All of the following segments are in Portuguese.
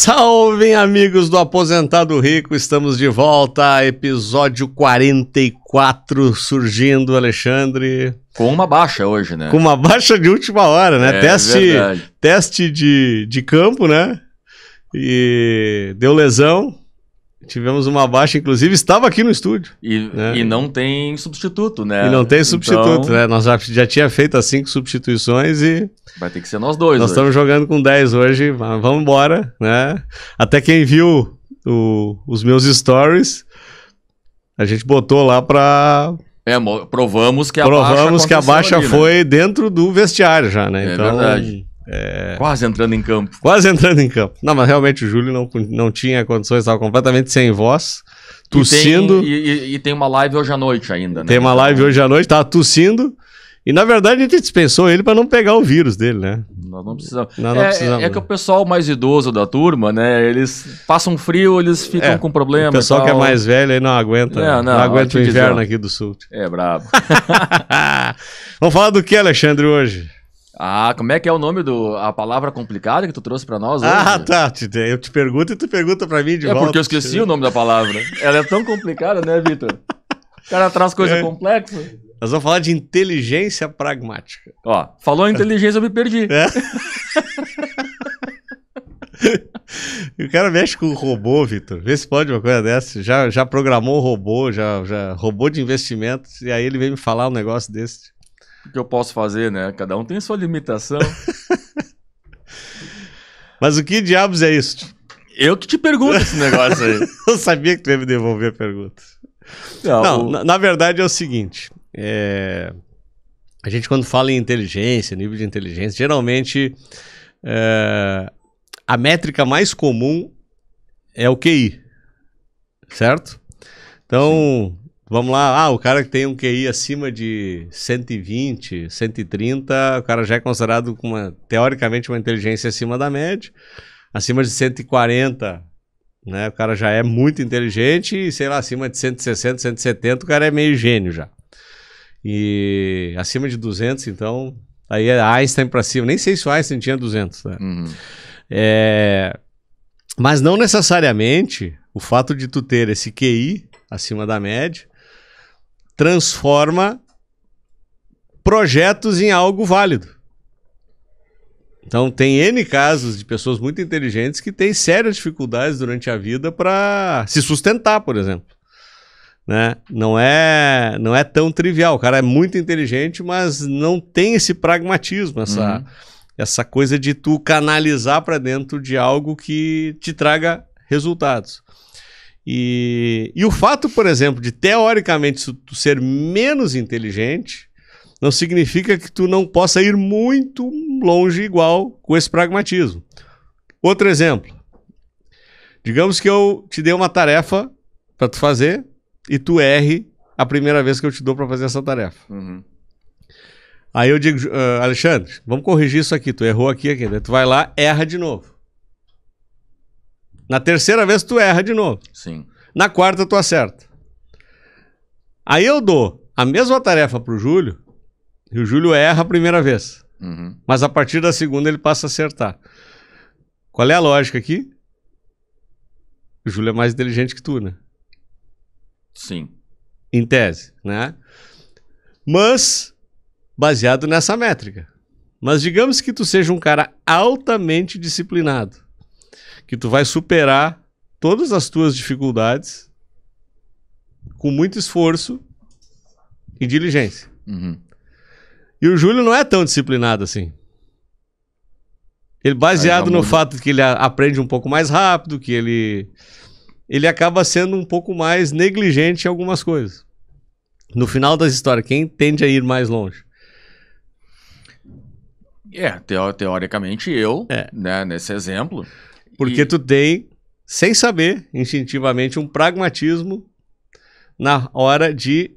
Salve amigos do Aposentado Rico, estamos de volta, episódio 44 surgindo, Alexandre. Com uma baixa hoje, né? Com uma baixa de última hora, né? É, teste teste de, de campo, né? E deu lesão, Tivemos uma baixa, inclusive, estava aqui no estúdio. E, né? e não tem substituto, né? E não tem substituto, então... né? Nós já, já tinha feito as cinco substituições e. Vai ter que ser nós dois. Nós hoje. estamos jogando com 10 hoje, vamos embora, né? Até quem viu o, os meus stories, a gente botou lá para é, provamos que a provamos baixa, que a baixa ali, né? foi né? dentro do vestiário já, né? É então, verdade. É... Quase entrando em campo. Quase entrando em campo. Não, mas realmente o Júlio não, não tinha condições, estava completamente sem voz, tossindo. E tem, e, e tem, uma live hoje à noite ainda, né? Tem uma live hoje à noite, estava tossindo. E na verdade a gente dispensou ele para não pegar o vírus dele, né? Nós não precisamos. Nós não é, precisamos. É que o pessoal mais idoso da turma, né? Eles passam frio, eles ficam é, com problema. O pessoal que é mais velho aí não aguenta. É, não, não, aguenta é o inverno dizer. aqui do sul. É brabo. Vamos falar do que, Alexandre, hoje? Ah, como é que é o nome do a palavra complicada que tu trouxe para nós ah, hoje? Ah, tá. Eu te pergunto e tu pergunta para mim de é volta. É porque eu esqueci o nome da palavra. Ela é tão complicada, né, Vitor? O cara traz coisa é. complexa. Nós vamos falar de inteligência pragmática. Ó, falou em inteligência, eu me perdi. É. o cara mexe com o robô, Vitor. Vê se pode uma coisa dessa. Já, já programou o robô, já, já robô de investimentos, e aí ele vem me falar um negócio desse. O que eu posso fazer, né? Cada um tem sua limitação. Mas o que diabos é isso? Eu que te pergunto esse negócio aí. eu sabia que tu ia me devolver a pergunta. Não, Não o... na, na, verdade é o seguinte. É... A gente quando fala em inteligência, nível de inteligência, geralmente é... a métrica mais comum é o QI, certo? Então, Sim. Vamos lá, ah, o cara que tem um QI acima de 120, 130, o cara já é considerado uma, teoricamente uma inteligência acima da média. Acima de 140, né, o cara já é muito inteligente e, sei lá, acima de 160, 170, o cara é meio gênio já. E acima de 200, então, aí é Einstein para cima. Nem sei se o Einstein tinha 200, né? Uhum. É... Mas não necessariamente o fato de tu ter esse QI acima da média transforma projetos em algo válido. Então tem N casos de pessoas muito inteligentes que têm sérias dificuldades durante a vida para se sustentar, por exemplo. Né? Não é não é tão trivial. O cara é muito inteligente, mas não tem esse pragmatismo, essa, uhum. essa coisa de tu canalizar para dentro de algo que te traga resultados. E, e o fato, por exemplo, de teoricamente tu ser menos inteligente não significa que tu não possa ir muito longe igual com esse pragmatismo. Outro exemplo. Digamos que eu te dei uma tarefa para tu fazer e tu erre a primeira vez que eu te dou para fazer essa tarefa. Uhum. Aí eu digo, uh, Alexandre, vamos corrigir isso aqui. Tu errou aqui, aqui. Né? tu vai lá, erra de novo. Na terceira vez tu erra de novo. Sim. Na quarta tu acerta. Aí eu dou a mesma tarefa pro Júlio e o Júlio erra a primeira vez. Uhum. Mas a partir da segunda ele passa a acertar. Qual é a lógica aqui? O Júlio é mais inteligente que tu, né? Sim. Em tese, né? Mas baseado nessa métrica. Mas digamos que tu seja um cara altamente disciplinado que tu vai superar todas as tuas dificuldades com muito esforço e diligência. Uhum. E o Júlio não é tão disciplinado assim. Ele baseado no fato de que ele aprende um pouco mais rápido, que ele ele acaba sendo um pouco mais negligente em algumas coisas. No final das histórias, quem tende a ir mais longe? É, teoricamente eu, é. Né, nesse exemplo, porque e... tu tem, sem saber, instintivamente, um pragmatismo na hora de.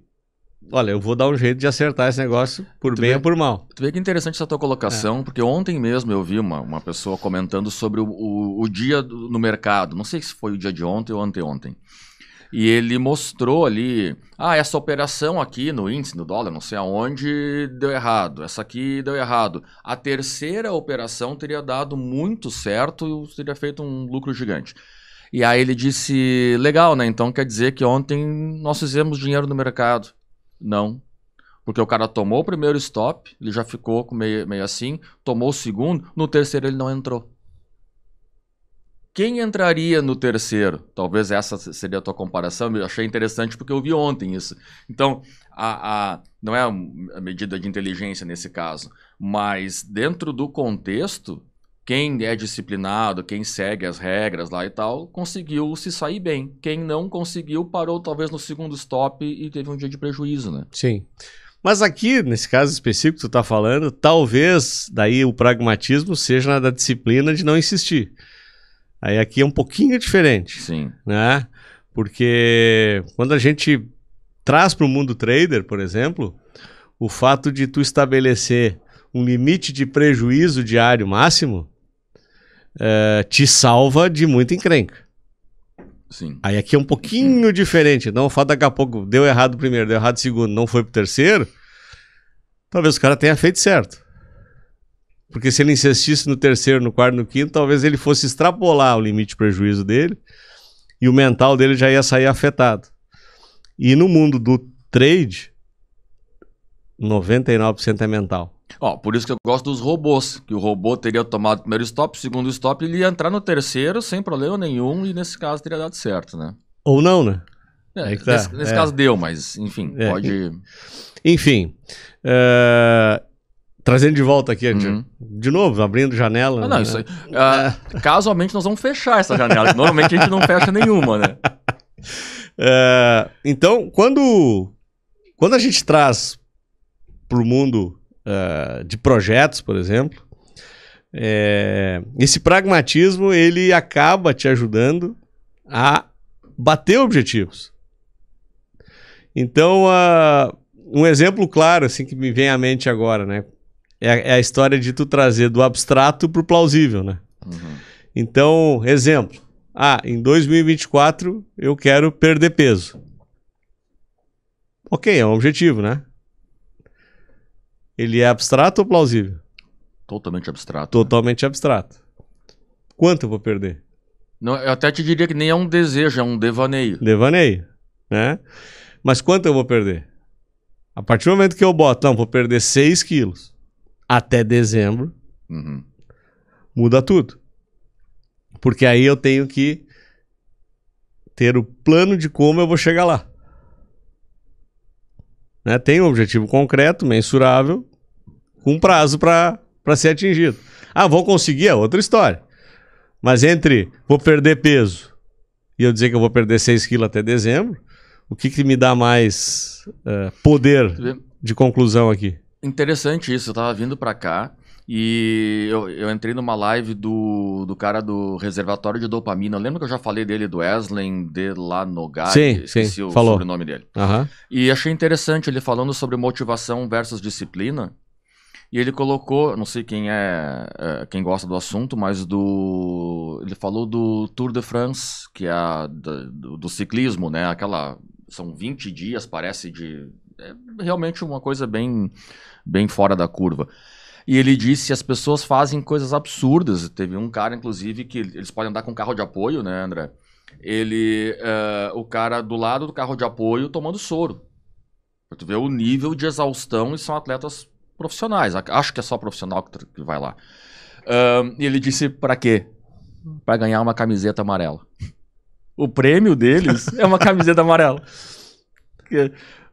Olha, eu vou dar um jeito de acertar esse negócio por tu bem vê, ou por mal. Tu vê que interessante essa tua colocação, é. porque ontem mesmo eu vi uma, uma pessoa comentando sobre o, o, o dia do, no mercado. Não sei se foi o dia de ontem ou anteontem. E ele mostrou ali, ah, essa operação aqui no índice, no dólar, não sei aonde, deu errado. Essa aqui deu errado. A terceira operação teria dado muito certo e teria feito um lucro gigante. E aí ele disse, legal, né? Então quer dizer que ontem nós fizemos dinheiro no mercado. Não, porque o cara tomou o primeiro stop, ele já ficou meio, meio assim, tomou o segundo, no terceiro ele não entrou. Quem entraria no terceiro? Talvez essa seria a tua comparação. Eu achei interessante porque eu vi ontem isso. Então, a, a, não é a medida de inteligência nesse caso, mas dentro do contexto, quem é disciplinado, quem segue as regras lá e tal, conseguiu se sair bem. Quem não conseguiu, parou talvez no segundo stop e teve um dia de prejuízo, né? Sim. Mas aqui, nesse caso específico que tu está falando, talvez daí o pragmatismo seja na da disciplina de não insistir. Aí aqui é um pouquinho diferente. Sim. Né? Porque quando a gente traz para o mundo trader, por exemplo, o fato de tu estabelecer um limite de prejuízo diário máximo é, te salva de muita encrenca. Sim. Aí aqui é um pouquinho Sim. diferente. Não, o fato daqui a pouco deu errado primeiro, deu errado segundo, não foi para o terceiro. Talvez o cara tenha feito certo. Porque se ele insistisse no terceiro, no quarto, no quinto, talvez ele fosse extrapolar o limite de prejuízo dele e o mental dele já ia sair afetado. E no mundo do trade, 99% é mental. Ó, por isso que eu gosto dos robôs, que o robô teria tomado o primeiro stop, o segundo stop, ele ia entrar no terceiro sem problema nenhum e nesse caso teria dado certo, né? Ou não, né? É, é tá. Nesse, nesse é. caso deu, mas enfim, é, pode... Enfim, uh, Trazendo de volta aqui, uhum. de novo, abrindo janela. Ah, não, né? isso aí, uh, Casualmente nós vamos fechar essa janela. normalmente a gente não fecha nenhuma, né? É, então, quando, quando a gente traz para o mundo uh, de projetos, por exemplo, é, esse pragmatismo ele acaba te ajudando a bater objetivos. Então, ah, um exemplo claro assim que me vem à mente agora, né? é, é a história de tu trazer do abstrato para o plausível, né? Uhum. Então, exemplo. Ah, em 2024 eu quero perder peso. Ok, é um objetivo, né? Ele é abstrato ou plausível? Totalmente abstrato. Né? Totalmente né? abstrato. Quanto eu vou perder? Não, eu até te diria que nem é um desejo, é um devaneio. Devaneio, né? Mas quanto eu vou perder? A partir do momento que eu boto, não, vou perder 6 quilos até dezembro, uhum. muda tudo. Porque aí eu tenho que ter o plano de como eu vou chegar lá. Né? Tem um objetivo concreto, mensurável, com prazo para pra ser atingido. Ah, vou conseguir, é outra história. Mas entre vou perder peso e eu dizer que eu vou perder 6 quilos até dezembro, o que, que me dá mais uh, poder de conclusão aqui? Interessante isso, eu tava vindo para cá e eu, eu, entrei numa live do, do cara do reservatório de dopamina. Lembra que eu já falei dele, do Eslen de Lanogai? Sim, Esqueci sim, o falou. sobrenome dele. Uhum. E achei interessante ele falando sobre motivação versus disciplina. E ele colocou, não sei quem é, é, quem gosta do assunto, mas do ele falou do Tour de France, que é a, do, do ciclismo, né? Aquela são 20 dias, parece de é realmente uma coisa bem bem fora da curva. E ele disse: as pessoas fazem coisas absurdas. Teve um cara, inclusive, que eles podem andar com carro de apoio, né, André? Ele, uh, o cara do lado do carro de apoio tomando soro. Pra tu ver o nível de exaustão e são atletas profissionais. Acho que é só profissional que vai lá. Uh, e ele disse: para quê? Para ganhar uma camiseta amarela. O prêmio deles é uma camiseta amarela.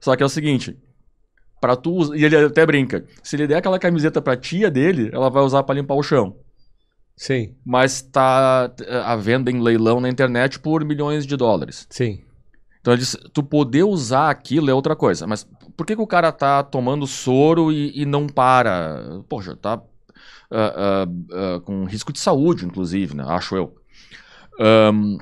Só que é o seguinte: para tu E ele até brinca. Se ele der aquela camiseta pra tia dele, ela vai usar para limpar o chão. Sim. Mas tá à venda em leilão na internet por milhões de dólares. Sim. Então ele disse, tu poder usar aquilo é outra coisa. Mas por que, que o cara tá tomando soro e, e não para? Poxa, tá uh, uh, uh, com risco de saúde, inclusive, né? Acho eu. Um,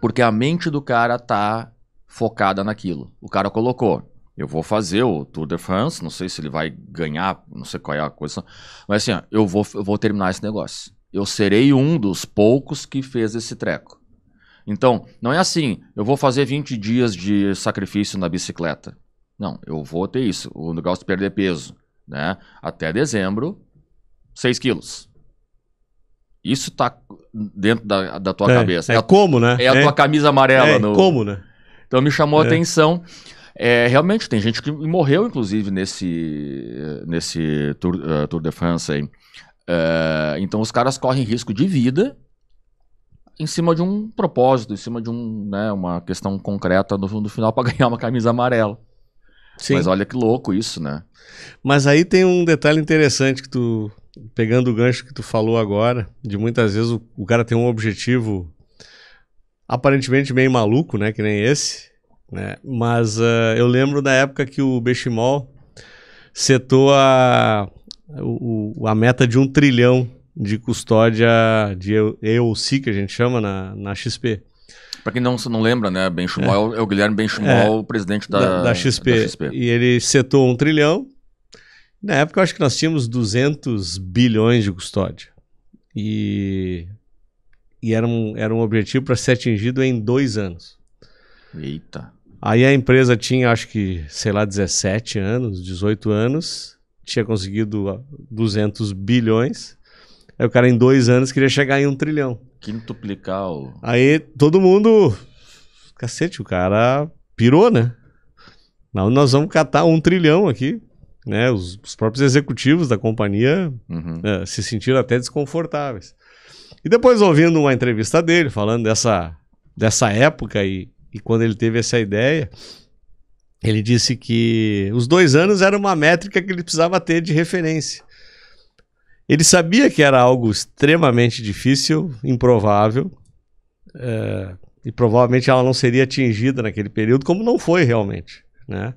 porque a mente do cara tá focada naquilo. O cara colocou. Eu vou fazer o Tour de France, não sei se ele vai ganhar, não sei qual é a coisa. Mas assim, ó, eu, vou, eu vou terminar esse negócio. Eu serei um dos poucos que fez esse treco. Então, não é assim, eu vou fazer 20 dias de sacrifício na bicicleta. Não, eu vou ter isso, o negócio de perder peso. Né? Até dezembro, 6 quilos. Isso tá dentro da, da tua é, cabeça. É, é a, como, né? É a é, tua camisa amarela. É no... como, né? Então me chamou a é. atenção. É, realmente, tem gente que morreu, inclusive, nesse, nesse Tour, uh, Tour de France aí. Uh, então os caras correm risco de vida em cima de um propósito, em cima de um, né, uma questão concreta no, no final para ganhar uma camisa amarela. Sim. Mas olha que louco isso, né? Mas aí tem um detalhe interessante que tu, pegando o gancho que tu falou agora, de muitas vezes o, o cara tem um objetivo aparentemente meio maluco, né? Que nem esse. Né? Mas uh, eu lembro da época que o Bechimol setou a, o, a meta de um trilhão de custódia de EOC, que a gente chama, na, na XP. Para quem não, não lembra, né? Benchimol é. é o Guilherme Benchimol, é, presidente da, da, da, XP. da, XP. E ele setou um trilhão. Na época, eu acho que nós tínhamos 200 bilhões de custódia. E, e era, um, era um objetivo para ser atingido em dois anos. Eita. Aí a empresa tinha, acho que, sei lá, 17 anos, 18 anos, tinha conseguido 200 bilhões. Aí o cara, em dois anos, queria chegar em um trilhão. Quintuplicar o. Aí todo mundo. Cacete, o cara pirou, né? Não, nós vamos catar um trilhão aqui. Né? Os, os próprios executivos da companhia uhum. né, se sentiram até desconfortáveis. E depois, ouvindo uma entrevista dele, falando dessa, dessa época e, e quando ele teve essa ideia, ele disse que os dois anos era uma métrica que ele precisava ter de referência. Ele sabia que era algo extremamente difícil, improvável, é, e provavelmente ela não seria atingida naquele período, como não foi realmente. Né?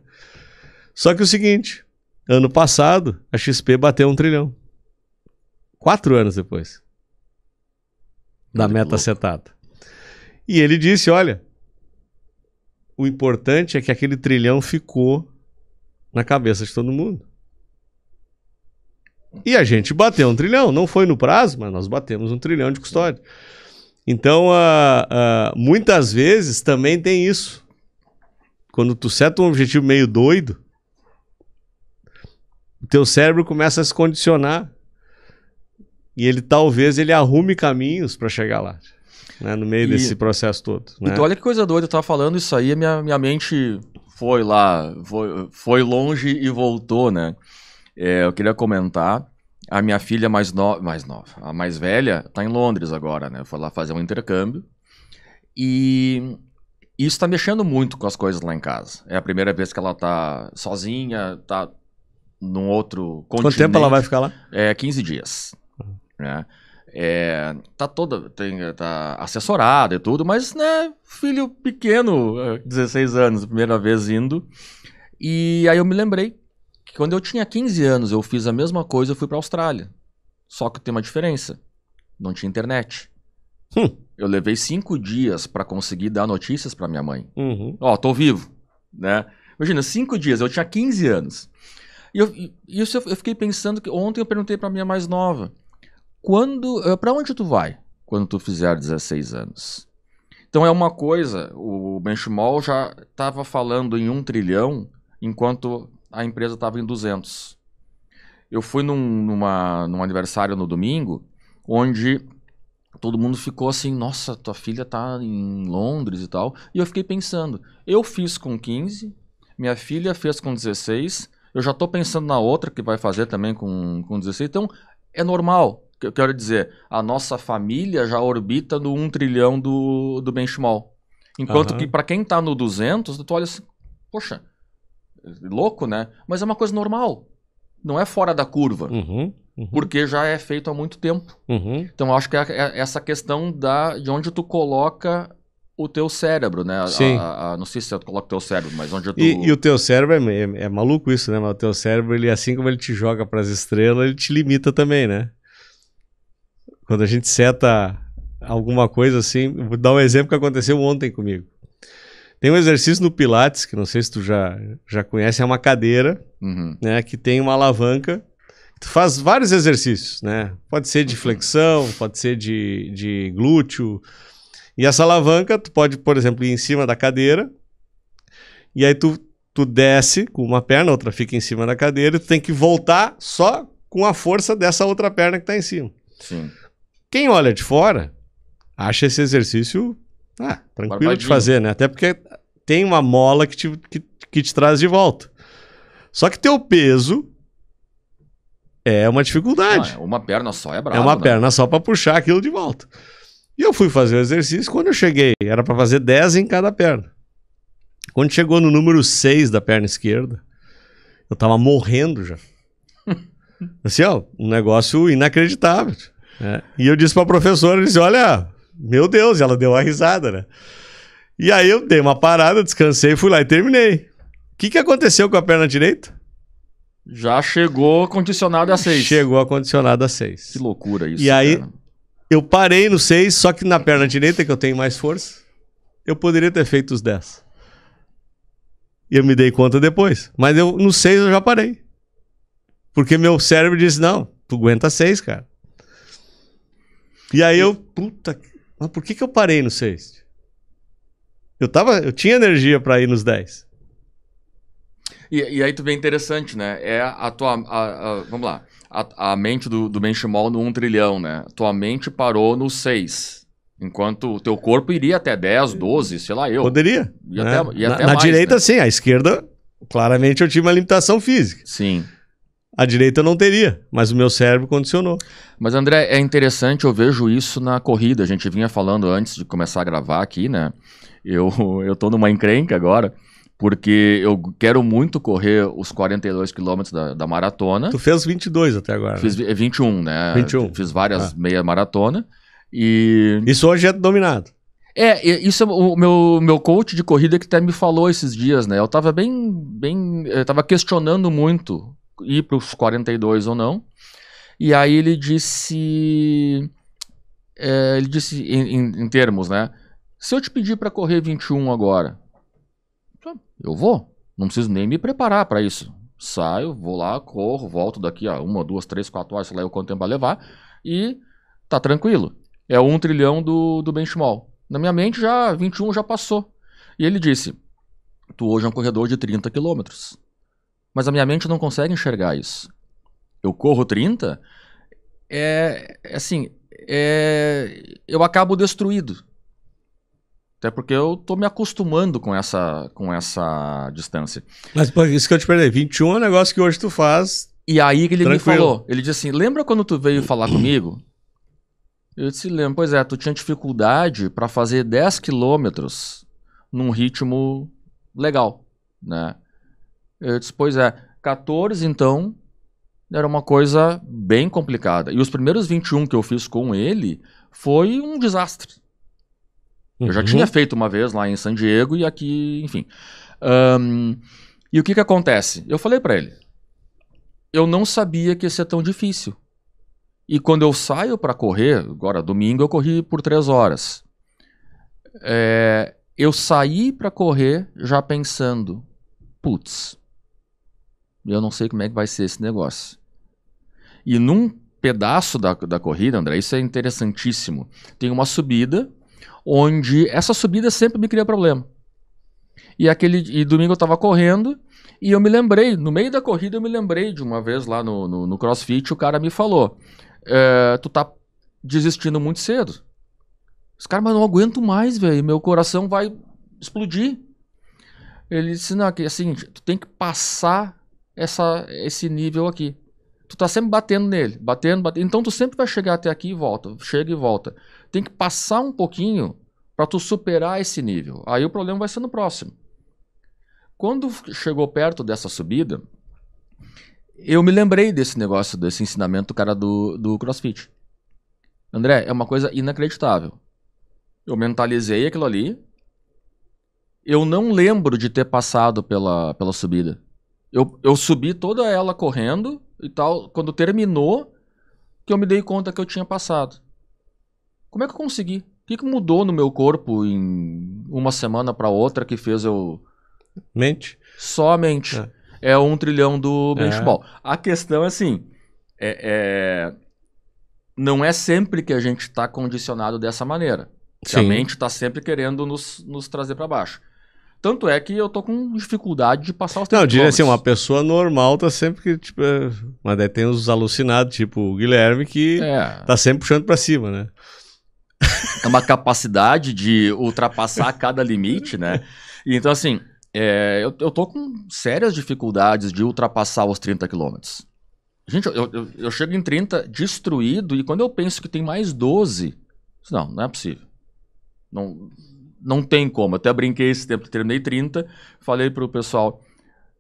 Só que é o seguinte, ano passado a XP bateu um trilhão. Quatro anos depois da meta setada. E ele disse: olha, o importante é que aquele trilhão ficou na cabeça de todo mundo. E a gente bateu um trilhão, não foi no prazo, mas nós batemos um trilhão de custódia. Então, uh, uh, muitas vezes também tem isso. Quando tu seta um objetivo meio doido, o teu cérebro começa a se condicionar e ele talvez ele arrume caminhos para chegar lá né, no meio e, desse processo todo. Né? Então, olha que coisa doida, eu tava falando isso aí, minha, minha mente foi lá, foi, foi longe e voltou, né? É, eu queria comentar, a minha filha mais, no, mais nova, a mais velha, tá em Londres agora, né? Foi lá fazer um intercâmbio e isso tá mexendo muito com as coisas lá em casa. É a primeira vez que ela tá sozinha, tá num outro continente. Quanto tempo ela vai ficar lá? É, 15 dias. Né? É, tá toda. Tem, tá assessorada e tudo, mas, né, filho pequeno, 16 é, anos, primeira vez indo. E aí eu me lembrei que quando eu tinha 15 anos, eu fiz a mesma coisa, eu fui pra Austrália. Só que tem uma diferença. Não tinha internet. Hum. Eu levei cinco dias para conseguir dar notícias para minha mãe. Uhum. Ó, uhum. tô vivo, né? Imagina, cinco dias, eu tinha 15 anos. E eu, isso eu, eu fiquei pensando que ontem eu perguntei para minha mais nova quando, eh, para onde tu vai quando tu fizer 16 anos? Então é uma coisa, o Benchmall já estava falando em um trilhão enquanto a empresa estava em 200. Eu fui num, numa, num aniversário no domingo, onde todo mundo ficou assim, nossa, tua filha tá em Londres e tal. E eu fiquei pensando, eu fiz com 15, minha filha fez com 16, eu já estou pensando na outra que vai fazer também com, com 16. Então, é normal eu quero dizer, a nossa família já orbita no 1 trilhão do, do benchmall. Enquanto uhum. que para quem está no 200, tu olha assim, poxa, louco, né? Mas é uma coisa normal. Não é fora da curva. Uhum, uhum. Porque já é feito há muito tempo. Uhum. Então, acho que é, é, essa questão da, de onde tu coloca o teu cérebro, né? Sim. A, a, não sei se tu coloca o teu cérebro, mas onde eu tô... E, e o teu cérebro, é, é, é, maluco isso, né? Mas o teu cérebro, ele assim como ele te joga para as estrelas, ele te limita também, né? Quando a gente seta alguma coisa assim, vou dar um exemplo que aconteceu ontem comigo. Tem um exercício no Pilates, que não sei se tu já, já conhece, é uma cadeira, uhum. né, que tem uma alavanca. Tu faz vários exercícios, né? Pode ser de uhum. flexão, pode ser de, de glúteo. E essa alavanca, tu pode, por exemplo, ir em cima da cadeira, e aí tu, tu desce com uma perna, a outra fica em cima da cadeira, e tu tem que voltar só com a força dessa outra perna que está em cima. Sim. Quem olha de fora acha esse exercício ah, tranquilo Barbadinho. de fazer, né? Até porque tem uma mola que te, que, que te traz de volta. Só que teu peso é uma dificuldade. Não, é uma perna só é brava. É uma né? perna só para puxar aquilo de volta. E eu fui fazer o exercício. Quando eu cheguei, era para fazer 10 em cada perna. Quando chegou no número 6 da perna esquerda, eu tava morrendo já. assim, ó, um negócio inacreditável. É. E eu disse para a professora, disse, olha, meu Deus, E ela deu uma risada, né? E aí eu dei uma parada, descansei, fui lá e terminei. O que, que aconteceu com a perna direita? Já chegou condicionado a 6. Chegou condicionado a 6. Que loucura isso. E cara. aí eu parei no 6, só que na perna direita, que eu tenho mais força, eu poderia ter feito os 10. E eu me dei conta depois. Mas eu no 6 eu já parei. Porque meu cérebro disse: não, tu aguenta 6, cara. E aí eu, puta, mas por que, que eu parei no 6? Eu, tava, eu tinha energia para ir nos 10. E, e, aí tu vê interessante, né? É a tua. A, a, vamos lá. A, a, mente do, do Benchimol no 1 trilhão, né? Tua mente parou no 6. Enquanto o teu corpo iria até 10, 12, sei lá, eu. Poderia. Né? Até, na, na mais, direita, né? sim. A esquerda, claramente eu tinha uma limitação física. Sim a direita não teria, mas o meu cérebro condicionou. Mas André, é interessante, eu vejo isso na corrida. A gente vinha falando antes de começar a gravar aqui, né? Eu, eu tô numa encrenca agora, porque eu quero muito correr os 42 quilômetros da, da, maratona. Tu fez 22 até agora. Fiz né? 21, né? 21. Fiz várias ah. meia maratona. E... Isso hoje é dominado. É, isso é o meu, meu coach de corrida que até me falou esses dias, né? Eu tava bem, bem, eu eh, tava questionando muito ir para os 42 ou não. E aí ele disse. É, ele disse em, em, em, termos, né? Se eu te pedir para correr 21 agora, então eu vou. Não preciso nem me preparar para isso. Saio, vou lá, corro, volto daqui a uma, duas, três, quatro horas, sei lá eu quanto tempo vai levar, e tá tranquilo. É um trilhão do, do benchmall. Na minha mente, já 21 já passou. E ele disse: Tu hoje é um corredor de 30 quilômetros mas a minha mente não consegue enxergar isso. Eu corro 30, é, é assim, é, eu acabo destruído. Até porque eu tô me acostumando com essa, com essa distância. Mas por isso que eu te perdi, 21 é um negócio que hoje tu faz. E aí que ele tranquilo. me falou, ele disse assim: "Lembra quando tu veio falar comigo?" Eu disse: "Lembro, pois é, tu tinha dificuldade para fazer 10 quilômetros num ritmo legal, né? Eu disse, pois é, 14 então era uma coisa bem complicada. E os primeiros 21 que eu fiz com ele foi um desastre. Uhum. Eu já tinha uhum. feito uma vez lá em San Diego e aqui, enfim. Um, e o que, que acontece? Eu falei para ele, eu não sabia que ia ser tão difícil. E quando eu saio para correr, agora domingo eu corri por três horas. É, eu saí para correr já pensando, putz, eu não sei como é que vai ser esse negócio. E num pedaço da, da corrida, André, isso é interessantíssimo. Tem uma subida onde essa subida sempre me cria problema. E aquele e domingo eu estava correndo e eu me lembrei, no meio da corrida eu me lembrei de uma vez lá no, no, no CrossFit, o cara me falou: é, Tu tá desistindo muito cedo. Os caras, mas não aguento mais, velho. Meu coração vai explodir. Ele disse: Não, que assim, tu tem que passar essa, esse nível aqui. Tu tá sempre batendo nele, batendo, batendo. Então tu sempre vai chegar até aqui e volta, chega e volta. Tem que passar um pouquinho para tu superar esse nível. Aí o problema vai ser no próximo. Quando chegou perto dessa subida, eu me lembrei desse negócio, desse ensinamento do cara do, do CrossFit. André, é uma coisa inacreditável. Eu mentalizei aquilo ali. Eu não lembro de ter passado pela, pela subida. Eu, eu subi toda ela correndo e tal. Quando terminou, que eu me dei conta que eu tinha passado. Como é que eu consegui? O que, que mudou no meu corpo em uma semana para outra que fez eu. Mente? Só a mente. É, é um trilhão do benchball. É. A questão é assim: é, é, não é sempre que a gente está condicionado dessa maneira. a mente está sempre querendo nos, nos trazer para baixo. Tanto é que eu tô com dificuldade de passar os Não, eu diria assim, uma pessoa normal tá sempre que, tipo, é... mas daí tem os alucinados, tipo o Guilherme, que é. tá sempre puxando pra cima, né? É uma capacidade de ultrapassar cada limite, né? Então, assim, é... eu, eu tô com sérias dificuldades de ultrapassar os 30 quilômetros. Gente, eu, eu, eu, chego em 30 destruído e quando eu penso que tem mais 12, não, não é possível. Não, não tem como. Até brinquei esse tempo, terminei 30, falei pro pessoal,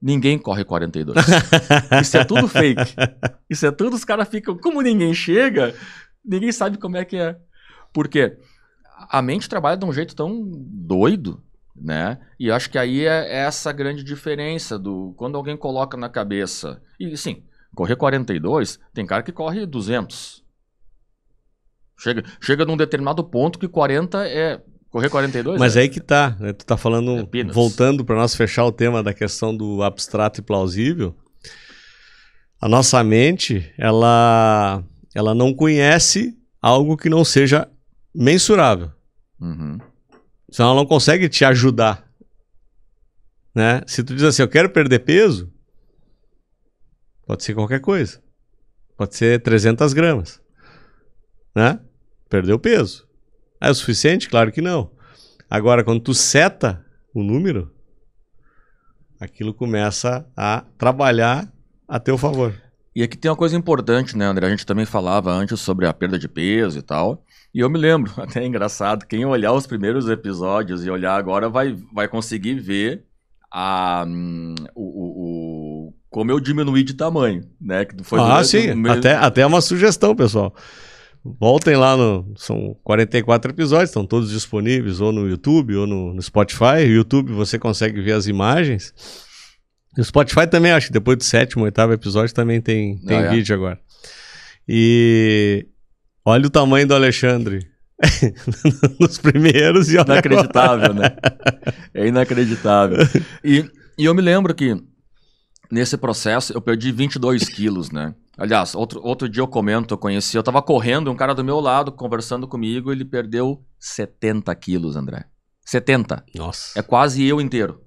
ninguém corre 42. Isso é tudo fake. Isso é tudo, os caras ficam, como ninguém chega, ninguém sabe como é que é. Por quê? A mente trabalha de um jeito tão doido, né? E acho que aí é, é essa grande diferença do quando alguém coloca na cabeça. E sim, correr 42, tem cara que corre 200. Chega, chega num determinado ponto que 40 é Correr 42? Mas é. aí que tá, né? Tu tá falando, é voltando para nós fechar o tema da questão do abstrato e plausível. A nossa mente, ela, ela não conhece algo que não seja mensurável. Uhum. Senão ela não consegue te ajudar. Né? Se tu diz assim, eu quero perder peso, pode ser qualquer coisa. Pode ser 300 gramas. Né? Perdeu peso. Ah, é o suficiente? Claro que não. Agora, quando tu seta o número, aquilo começa a trabalhar a teu favor. E aqui tem uma coisa importante, né, André? A gente também falava antes sobre a perda de peso e tal. E eu me lembro, até é engraçado, quem olhar os primeiros episódios e olhar agora vai, vai conseguir ver a, um, o, o, como eu diminuí de tamanho, né? Que foi ah, sim. Até, até é uma sugestão, pessoal. Voltem lá no. São 44 episódios, estão todos disponíveis ou no YouTube ou no, no Spotify. No YouTube você consegue ver as imagens. E o Spotify também, acho que depois do sétimo, oitavo episódio também tem, tem ah, é. vídeo é. agora. E olha o tamanho do Alexandre. Nos primeiros e Inacreditável, agora. né? É inacreditável. E, e eu me lembro que nesse processo eu perdi 22 quilos, né? Aliás, outro, outro dia eu comento, eu conheci, eu tava correndo, um cara do meu lado conversando comigo, ele perdeu 70 quilos, André. 70. Nossa. É quase eu inteiro.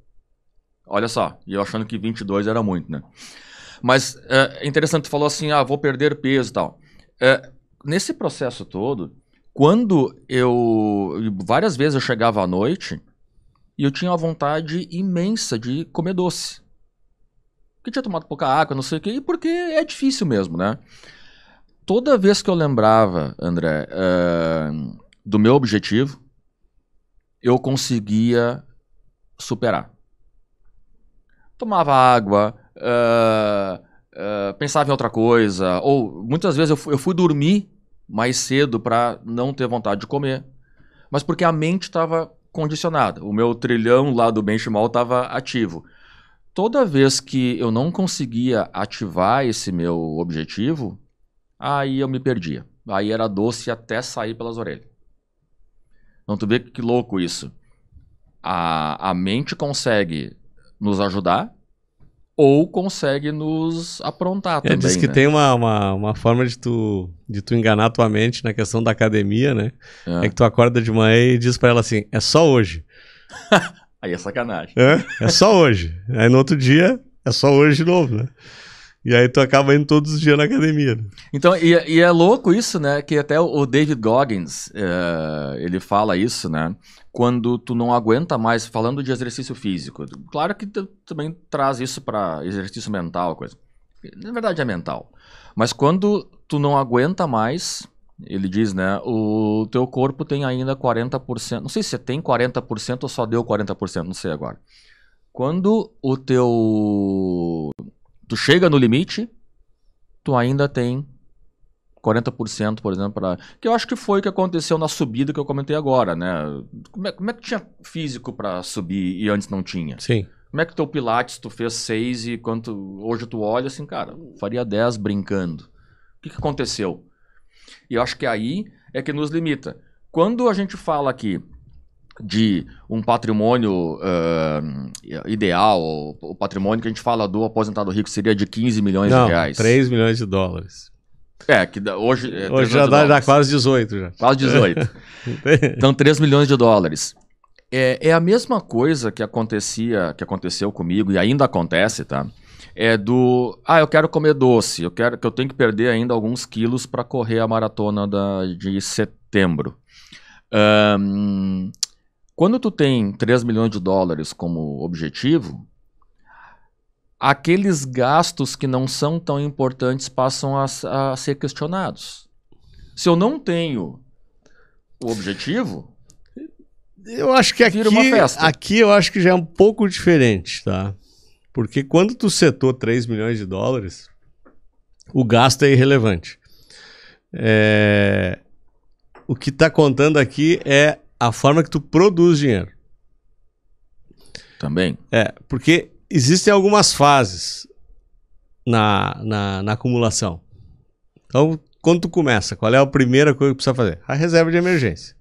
Olha só, eu achando que 22 era muito, né? Mas é, é interessante, tu falou assim, ah, vou perder peso e tal. É, nesse processo todo, quando eu... Várias vezes eu chegava à noite e eu tinha uma vontade imensa de comer doce porque tinha tomado pouca água, não sei o quê, e porque é difícil mesmo, né? Toda vez que eu lembrava, André, uh, do meu objetivo, eu conseguia superar. Tomava água, uh, uh, pensava em outra coisa, ou muitas vezes eu fui, eu fui dormir mais cedo para não ter vontade de comer, mas porque a mente estava condicionada, o meu trilhão lá do bem estava ativo toda vez que eu não conseguia ativar esse meu objetivo, aí eu me perdia. Aí era doce até sair pelas orelhas. Então tu vê que louco isso. A, a mente consegue nos ajudar ou consegue nos aprontar é, também. Diz que né? tem uma, uma, uma, forma de tu, de tu enganar tua mente na questão da academia, né? É, é que tu acorda de manhã e diz para ela assim, é só hoje. Aí é sacanagem. É, é só hoje. Aí no outro dia, é só hoje de novo, né? E aí tu acaba indo todos os dias na academia. Né? Então, e, e é louco isso, né? Que até o David Goggins, é, ele fala isso, né? Quando tu não aguenta mais, falando de exercício físico. Claro que tu também traz isso para exercício mental, coisa. Na verdade é mental. Mas quando tu não aguenta mais ele diz, né? O teu corpo tem ainda 40%. Não sei se tem 40% ou só deu 40%, não sei agora. Quando o teu. Tu chega no limite, tu ainda tem 40%, por exemplo, pra... que eu acho que foi o que aconteceu na subida que eu comentei agora, né? Como é, como é que tinha físico para subir e antes não tinha? Sim. Como é que teu pilates tu fez 6 e quanto hoje tu olha assim, cara, faria 10 brincando. O que, que aconteceu? E eu acho que aí é que nos limita. Quando a gente fala aqui de um patrimônio uh, ideal, o patrimônio que a gente fala do aposentado rico seria de 15 milhões Não, de reais. 3 milhões de dólares. É, que hoje. É hoje já dá, dá, quase 18 já. Quase 18. então, 3 milhões de dólares. É, é a mesma coisa que acontecia, que aconteceu comigo e ainda acontece, tá? é do ah, eu quero comer doce, eu quero que eu tenho que perder ainda alguns quilos para correr a maratona da, de setembro. Um, quando tu tem 3 milhões de dólares como objetivo, aqueles gastos que não são tão importantes passam a, a ser questionados. Se eu não tenho o objetivo, eu acho que aqui, aqui eu acho que já é um pouco diferente, tá? Porque quando tu setou 3 milhões de dólares, o gasto é irrelevante. É... O que está contando aqui é a forma que tu produz dinheiro. Também. É, porque existem algumas fases na, na, na acumulação. Então, quando tu começa, qual é a primeira coisa que precisa fazer? A reserva de emergência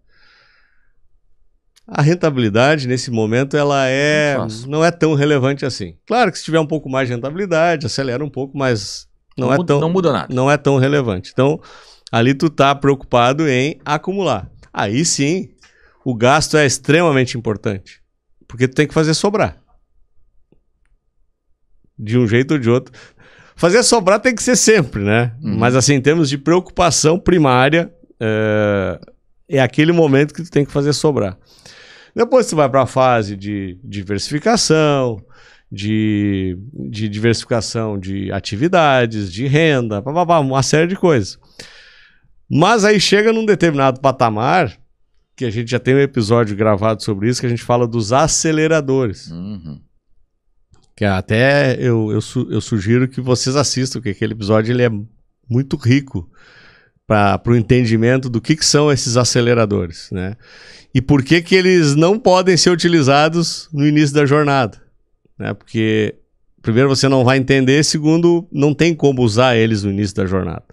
a rentabilidade nesse momento ela é não é tão relevante assim. Claro que se tiver um pouco mais de rentabilidade, acelera um pouco, mas não, não é muda, tão não muda nada. Não é tão relevante. Então, ali tu tá preocupado em acumular. Aí sim, o gasto é extremamente importante, porque tu tem que fazer sobrar. De um jeito ou de outro. Fazer sobrar tem que ser sempre, né? Uhum. Mas assim, em termos de preocupação primária, é, é aquele momento que tu tem que fazer sobrar. Depois você vai para a fase de diversificação, de, de, diversificação de atividades, de renda, babá, uma série de coisas. Mas aí chega num determinado patamar, que a gente já tem um episódio gravado sobre isso, que a gente fala dos aceleradores. Uhum. Que até eu, eu, eu, sugiro que vocês assistam, porque aquele episódio ele é muito rico para o entendimento do que, que são esses aceleradores, né? E por que, que eles não podem ser utilizados no início da jornada, né? Porque, primeiro, você não vai entender, segundo, não tem como usar eles no início da jornada.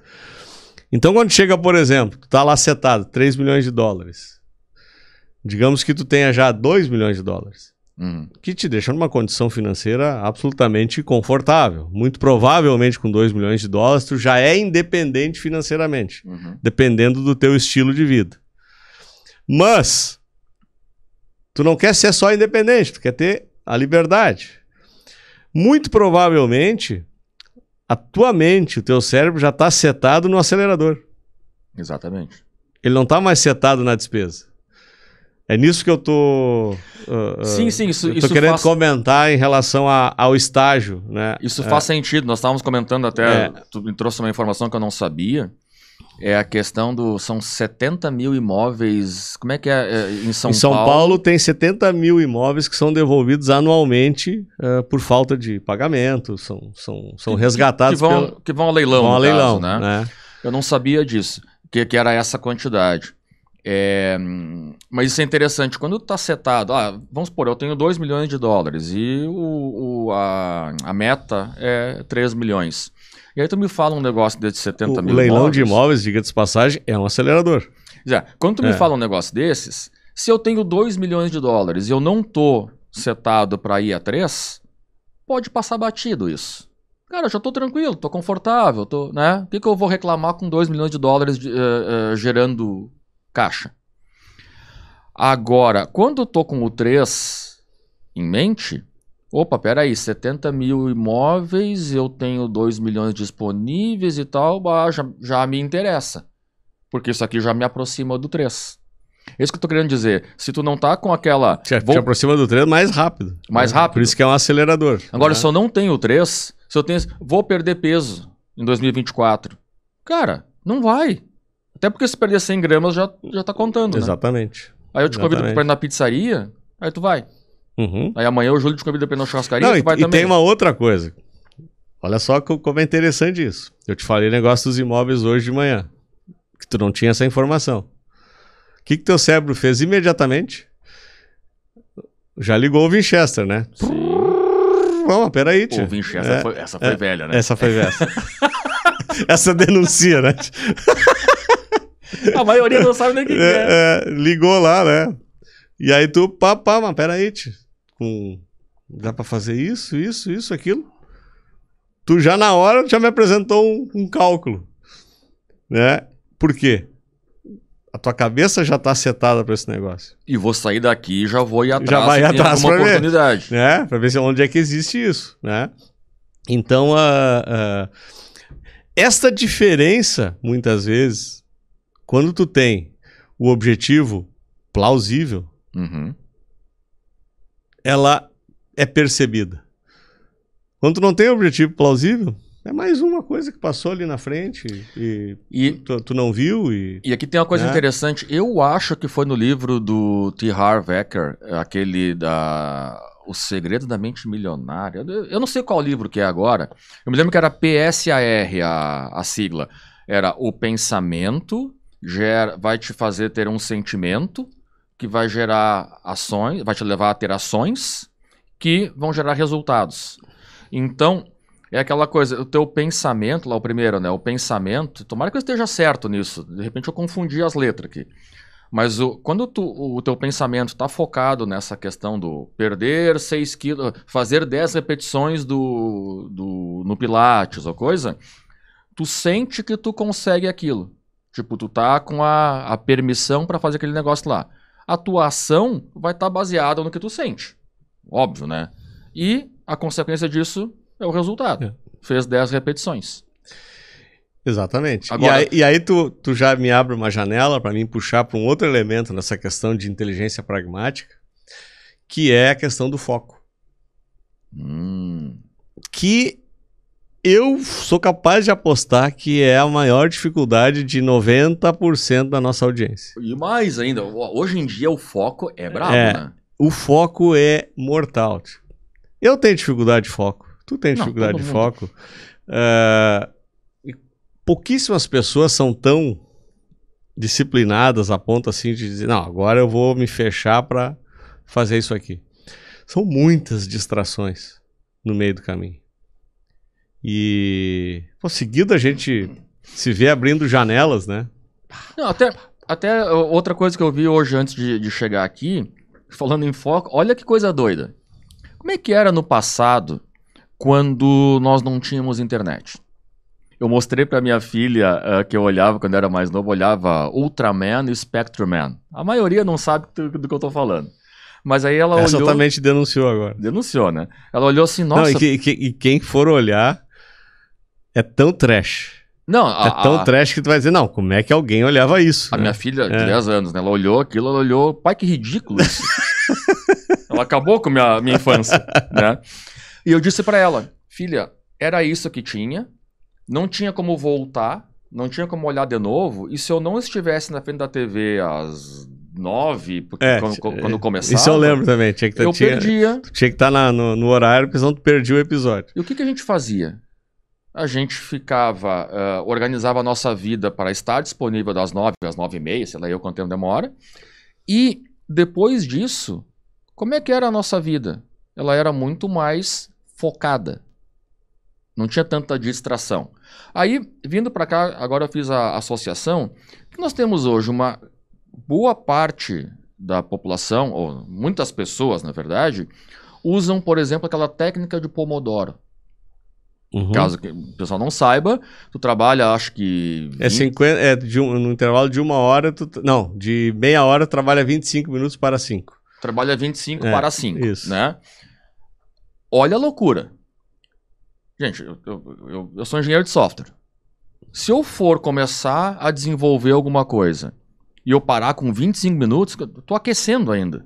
Então, quando chega, por exemplo, tu tá lá setado, 3 milhões de dólares. Digamos que tu tenha já 2 milhões de dólares. Uhum. Que te deixa numa condição financeira absolutamente confortável. Muito provavelmente, com 2 milhões de dólares, tu já é independente financeiramente, uhum. dependendo do teu estilo de vida. Mas, tu não quer ser só independente, tu quer ter a liberdade. Muito provavelmente, a tua mente, o teu cérebro já está setado no acelerador. Exatamente. Ele não está mais setado na despesa. É nisso que eu tô. Uh, sim, sim, isso. Eu tô isso querendo faz... comentar em relação a, ao estágio, né? Isso é. faz sentido. Nós estávamos comentando até. É. Tu me trouxe uma informação que eu não sabia. É a questão do. São 70 mil imóveis. Como é que é, é em São Paulo? Em São Paulo... Paulo... tem 70 mil imóveis que são devolvidos anualmente uh, por falta de pagamento, são, são, são que, resgatados. Que vão, pelo... que vão ao leilão. Vão ao leilão, né? né? Eu não sabia disso, que, que era essa quantidade. É, mas isso é interessante. Quando está setado, ah, vamos supor, eu tenho 2 milhões de dólares e o, o a, a, meta é 3 milhões. E aí tu me fala um negócio desse de 70 o mil. O leilão imóveis. de imóveis, diga de passagem, é um acelerador. Já, quando tu é. me fala um negócio desses, se eu tenho 2 milhões de dólares e eu não tô setado para ir a 3, pode passar batido isso. Cara, já estou tranquilo, estou confortável, tô, né? O que, que eu vou reclamar com 2 milhões de dólares de, uh, uh, gerando caixa. Agora, quando eu tô com o 3 em mente, opa, peraí, 70 mil imóveis, eu tenho 2 milhões disponíveis e tal, já, já me interessa. Porque isso aqui já me aproxima do 3. É isso que eu tô querendo dizer. Se tu não tá com aquela. Te, vou... te aproxima do 3 mais rápido. Mais né? rápido. Por isso que é um acelerador. Agora, né? se eu não tenho o 3, se eu tenho. Vou perder peso em 2024. Cara, não vai. Até porque se perder 100 gramas já, já tá contando. Né? Exatamente. Né? Aí eu te Exatamente. convido pra ir na pizzaria, aí tu vai. Uhum. Aí amanhã o Júlio te convida pra ir na churrascaria, Não, tu e, vai e também. E tem uma outra coisa. Olha só como é interessante isso. Eu te falei negócio dos imóveis hoje de manhã. Que tu não tinha essa informação. O que, que teu cérebro fez imediatamente? Já ligou o Winchester, né? Vamos, peraí, tio. O Winchester, é, foi, essa foi é, velha, né? Essa foi velha. essa denuncia, né? A maioria não sabe nem o que, é, é, é. Ligou lá, né? E aí tu, pá, pá, mas peraí, tio. Dá pra fazer isso, isso, isso, aquilo. Tu já na hora já me apresentou um, um cálculo. Né? Por quê? A tua cabeça já tá setada para esse negócio. E vou sair daqui e já vou ir atrás. Já vai atrás pra oportunidade. ver. Né? Pra ver se onde é que existe isso, né? Então, a, a, esta diferença, muitas vezes, quando tu tem o objetivo plausível, uhum. ela é percebida. Quando tu não tem objetivo plausível, é mais uma coisa que passou ali na frente e, e tu, tu, não viu. E, e aqui tem uma coisa né? interessante. Eu acho que foi no livro do T. Harv Eker, aquele da O Segredo da Mente Milionária. Eu não sei qual livro que é agora. Eu me lembro que era PSAR a, a sigla. Era O Pensamento gera, vai te fazer ter um sentimento que vai gerar ações, vai te levar a ter ações que vão gerar resultados. Então, é aquela coisa, o teu pensamento, lá o primeiro, né? O pensamento, tomara que eu esteja certo nisso. De repente eu confundi as letras aqui. Mas o, quando tu, o teu pensamento está focado nessa questão do perder 6 quilos, fazer 10 repetições do, do, no Pilates ou coisa, tu sente que tu consegue aquilo. Tipo, tu tá com a, a permissão para fazer aquele negócio lá. A tua ação vai estar tá baseada no que tu sente. Óbvio, né? E a consequência disso é o resultado. É. Fez 10 repetições. Exatamente. Agora... E aí, e aí tu, tu, já me abre uma janela para mim puxar para um outro elemento nessa questão de inteligência pragmática, que é a questão do foco. Hum. Que eu sou capaz de apostar que é a maior dificuldade de 90% da nossa audiência. E mais ainda, hoje em dia o foco é brabo, é, né? O foco é mortal. Eu tenho dificuldade de foco. Tu tem dificuldade Não, de foco. Eh, pouquíssimas pessoas são tão disciplinadas a ponto assim de dizer: Não, agora eu vou me fechar para fazer isso aqui. São muitas distrações no meio do caminho. E, pô, seguido a gente se vê abrindo janelas, né? Não, até, até outra coisa que eu vi hoje antes de, de chegar aqui, falando em foco, olha que coisa doida. Como é que era no passado, quando nós não tínhamos internet? Eu mostrei para minha filha uh, que eu olhava quando eu era mais novo, olhava Ultraman e Spectreman. A maioria não sabe do, do que eu tô falando. Mas aí ela Essa olhou. Exatamente denunciou agora. Denunciou, né? Ela olhou assim, nossa. Não, e, que, e, quem for olhar, é tão trash. Não, é a, é tão a, trash que tu vai dizer, não, como é que alguém olhava isso? A né? minha filha, de é. 10 anos, né? Ela olhou aquilo, ela olhou, pai, que ridículo isso. ela acabou com a minha, minha infância, né? E eu disse para ela, filha, era isso que tinha, não tinha como voltar, não tinha como olhar de novo, e se eu não estivesse na frente da TV às nove, porque é, quando, quando é, começava... Isso eu lembro também, tinha que tá, tinha, Tinha estar tá no, no, horário, porque senão tu perdia o episódio. E o que, que a gente fazia? a gente ficava, uh, organizava a nossa vida para estar disponível das nove às nove e meia, sei lá eu quanto tempo demora. E depois disso, como é que era a nossa vida? Ela era muito mais focada. Não tinha tanta distração. Aí, vindo para cá, agora eu fiz a associação, que nós temos hoje uma boa parte da população, ou muitas pessoas, na verdade, usam, por exemplo, aquela técnica de Pomodoro. Uhum. Caso o pessoal não saiba, tu trabalha, acho que. 20... É 50. É de um, no intervalo de uma hora, tu, não, de meia hora trabalha 25 minutos para 5. Trabalha 25 é, para 5. Isso. Né? Olha a loucura. Gente, eu, eu, eu, eu sou engenheiro de software. Se eu for começar a desenvolver alguma coisa e eu parar com 25 minutos, eu tô aquecendo ainda.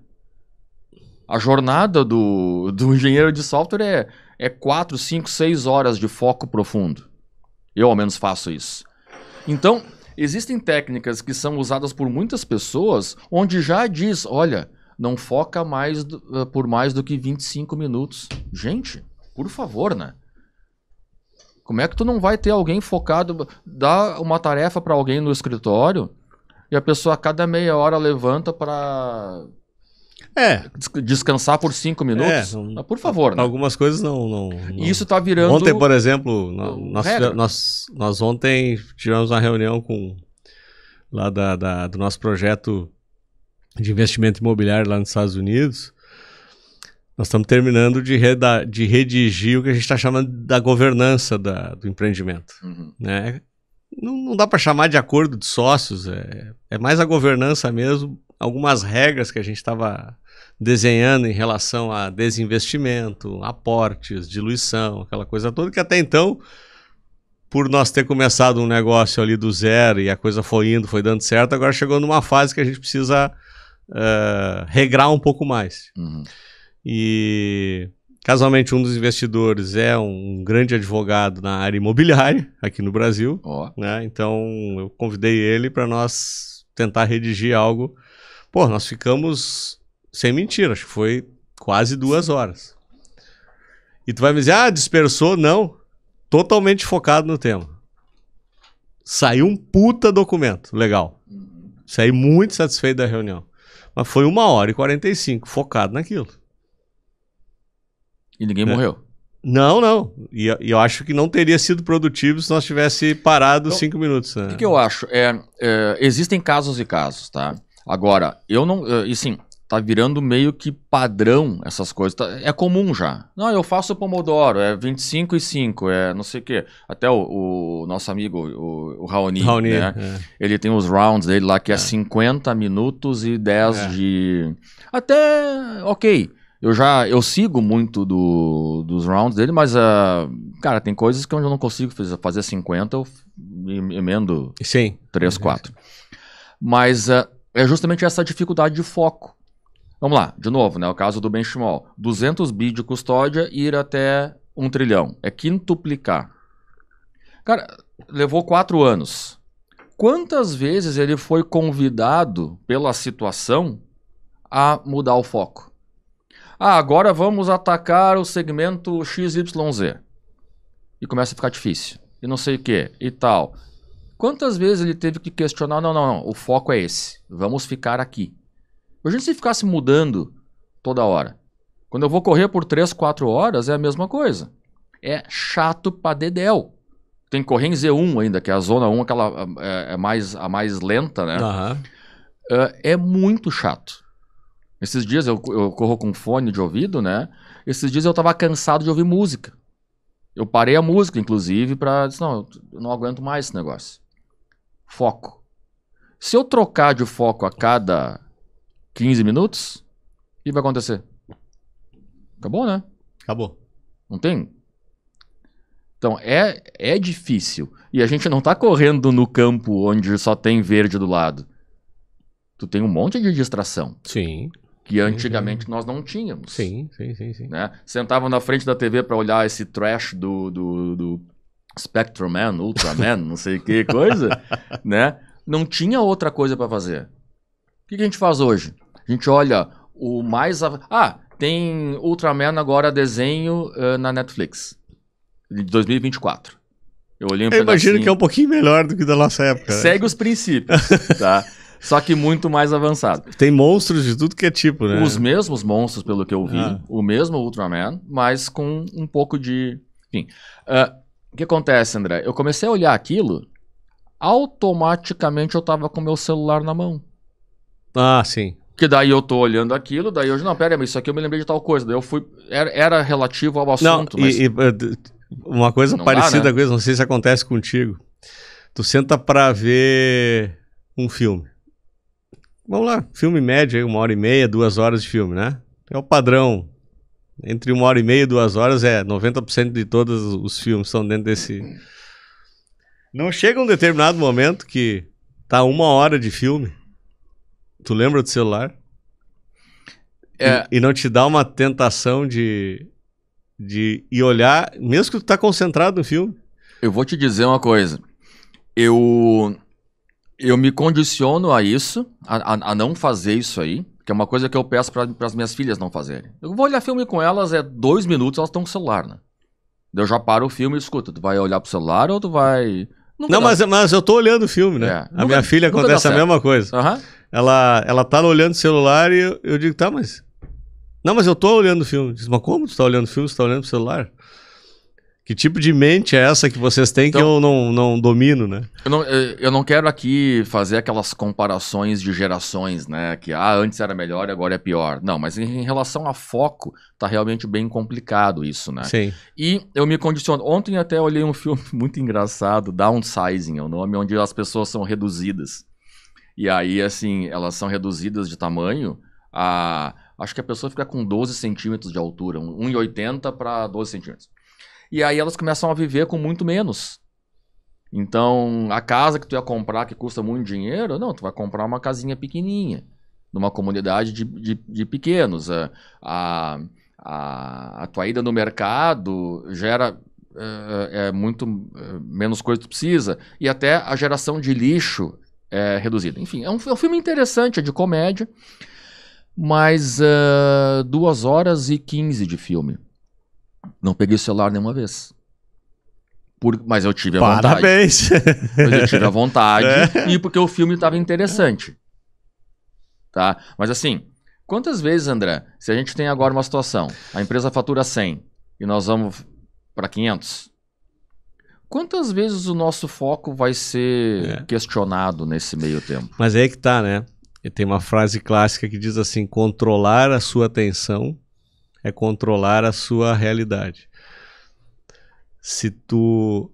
A jornada do, do engenheiro de software é, é 4, 5, 6 horas de foco profundo. Eu, ao menos, faço isso. Então, existem técnicas que são usadas por muitas pessoas onde já diz: olha, não foca mais do, eh, por mais do que 25 minutos. Gente, por favor, né? Como é que tu não vai ter alguém focado, dá uma tarefa para alguém no escritório e a pessoa a cada meia hora levanta para é. Descansar por cinco é, minutos? É. por favor. Né? Algumas coisas não, não, não. Isso está virando. Ontem, por exemplo, nós, nós, nós, ontem tivemos uma reunião com lá da, da, do nosso projeto de investimento imobiliário lá nos Estados Unidos. Nós estamos terminando de, reda, de redigir o que a gente está chamando da governança da, do empreendimento. Uhum. Né? não, não dá para chamar de acordo de sócios, é, é mais a governança mesmo, algumas regras que a gente estava desenhando em relação a desinvestimento, aportes, diluição, aquela coisa toda que até então, por nós ter começado um negócio ali do zero e a coisa foi indo, foi dando certo, agora chegou numa fase que a gente precisa uh, regrar um pouco mais. Uhum. E Casualmente, um dos investidores é um grande advogado na área imobiliária aqui no Brasil. Oh. Né? Então, eu convidei ele para nós tentar redigir algo. Pô, nós ficamos, sem mentira, acho que foi quase duas horas. E tu vai me dizer, ah, dispersou? Não. Totalmente focado no tema. Saiu um puta documento. Legal. Uhum. Saí muito satisfeito da reunião. Mas foi uma hora e 45 focado naquilo. E ninguém é. morreu. Não, não. E, eu acho que não teria sido produtivo se nós tivesse parado então, cinco minutos. Né? O que, que, eu acho? É, é, existem casos e casos, tá? Agora, eu não. Eh, e sim, tá virando meio que padrão essas coisas. Tá, é comum já. Não, eu faço Pomodoro, é 25 e 5, é não sei o quê. Até o, o nosso amigo, o, o Raoni, Raoni né? É. ele tem os rounds dele lá que é, é 50 minutos e 10 é. de. Até ok. Eu já eu sigo muito do, dos rounds dele, mas, uh, cara, tem coisas que onde eu não consigo fazer 50, eu emendo Sim. 3, 4. Uhum. Mas uh, é justamente essa dificuldade de foco. Vamos lá, de novo, né? O caso do Benchimol. 200 bi de custódia ir até um trilhão. É quintuplicar. Cara, levou quatro anos. Quantas vezes ele foi convidado pela situação a mudar o foco? Ah, agora vamos atacar o segmento XYZ. E começa a ficar difícil. E não sei o que, e tal. Quantas vezes ele teve que questionar? Não, não, não, o foco é esse. Vamos ficar aqui. Imagina se ficasse mudando toda hora. Quando eu vou correr por 3, 4 horas, é a mesma coisa. É chato pra dedéu. Tem que correr em Z1 ainda, que é a zona 1, aquela é, é mais, a mais lenta, né? Uhum. Uh, é muito chato. Esses dias eu, eu corro com fone de ouvido, né? Esses dias eu tava cansado de ouvir música. Eu parei a música, inclusive, pra. não, eu não aguento mais esse negócio. Foco. Se eu trocar de foco a cada 15 minutos, o que vai acontecer? Acabou, né? Acabou. Não tem? Então, é, é difícil. E a gente não tá correndo no campo onde só tem verde do lado. Tu tem um monte de distração. Sim que uhum. antigamente nós não tínhamos. Sim, sim, sim, sim. Né? Sentavam na frente da TV para olhar esse trash do, do, do Spectrum Man, Ultraman, não sei que coisa, né? Não tinha outra coisa para fazer. O que, que, a gente faz hoje? A gente olha o mais... Av... Ah, tem Ultraman agora desenho uh, na Netflix, de 2024. Eu olhei um Eu imagino que é um pouquinho melhor do que da nossa época. Né? Segue né? os princípios, tá? só que muito mais avançado. Tem monstros de tudo que é tipo, né? Os mesmos monstros, pelo que eu vi, ah. o mesmo Ultraman, mas com um pouco de. Enfim. Uh, o que acontece, André? Eu comecei a olhar aquilo, automaticamente eu tava com meu celular na mão. Ah, sim. Que daí eu tô olhando aquilo, daí eu não, pera, mas isso aqui eu me lembrei de tal coisa. Daí eu fui. Era, era relativo ao assunto. Não, mas... e, e eh, uma coisa não parecida dá, né? com isso, não sei se acontece contigo. Tu senta pra ver um filme. Vamos lá, filme médio aí, uma hora e meia, duas horas de filme, né? É o padrão. Entre uma hora e meia e duas horas é 90% de todos os filmes são dentro desse. Não chega um determinado momento que tá uma hora de filme. Tu lembra do celular? É. E, e, não te dá uma tentação de, de ir olhar, mesmo que tu tá concentrado no filme. Eu vou te dizer uma coisa. Eu eu me condiciono a isso, a, a, a, não fazer isso aí, que é uma coisa que eu peço para as minhas filhas não fazerem. Eu vou olhar filme com elas, é dois minutos, elas estão com o celular, né? Eu já paro o filme e escuto. Tu vai olhar pro celular ou tu vai. Nunca não, mas, mas eu tô olhando o filme, né? É, a nunca, minha filha acontece a mesma coisa. Uhum. Ela, ela tá olhando o celular e eu, eu digo, tá, mas. Não, mas eu tô olhando o filme. Diz, mas como tu tá olhando o filme? Tu tá olhando pro celular? Que tipo de mente é essa que vocês têm então, que eu não, não domino, né? Eu não, eu não quero aqui fazer aquelas comparações de gerações, né? Que ah, antes era melhor e agora é pior. Não, mas em relação a foco, tá realmente bem complicado isso, né? Sim. E eu me condiciono. Ontem até olhei um filme muito engraçado, Downsizing é o nome, onde as pessoas são reduzidas. E aí, assim, elas são reduzidas de tamanho a. Acho que a pessoa fica com 12 centímetros de altura, 1,80 para 12 centímetros. E aí elas começam a viver com muito menos. Então, a casa que tu ia comprar que custa muito dinheiro, não, tu vai comprar uma casinha pequenininha, numa comunidade de, de, de pequenos. Ah, a, a, a, tua ida no mercado gera é, é muito é, menos coisa que tu precisa. E até a geração de lixo é reduzida. Enfim, é um, é um filme interessante, é de comédia, mas uh, duas horas e quinze de filme. Não peguei o celular nenhuma vez. Por, mas eu tive a Parabéns. vontade. Mas eu tive a vontade é. e porque o filme estava interessante. Tá? Mas assim, quantas vezes, André, se a gente tem agora uma situação, a empresa fatura 100 e nós vamos para 500, quantas vezes o nosso foco vai ser é. questionado nesse meio tempo? Mas é aí que tá, né? E tem uma frase clássica que diz assim: controlar a sua atenção é controlar a sua realidade. Se tu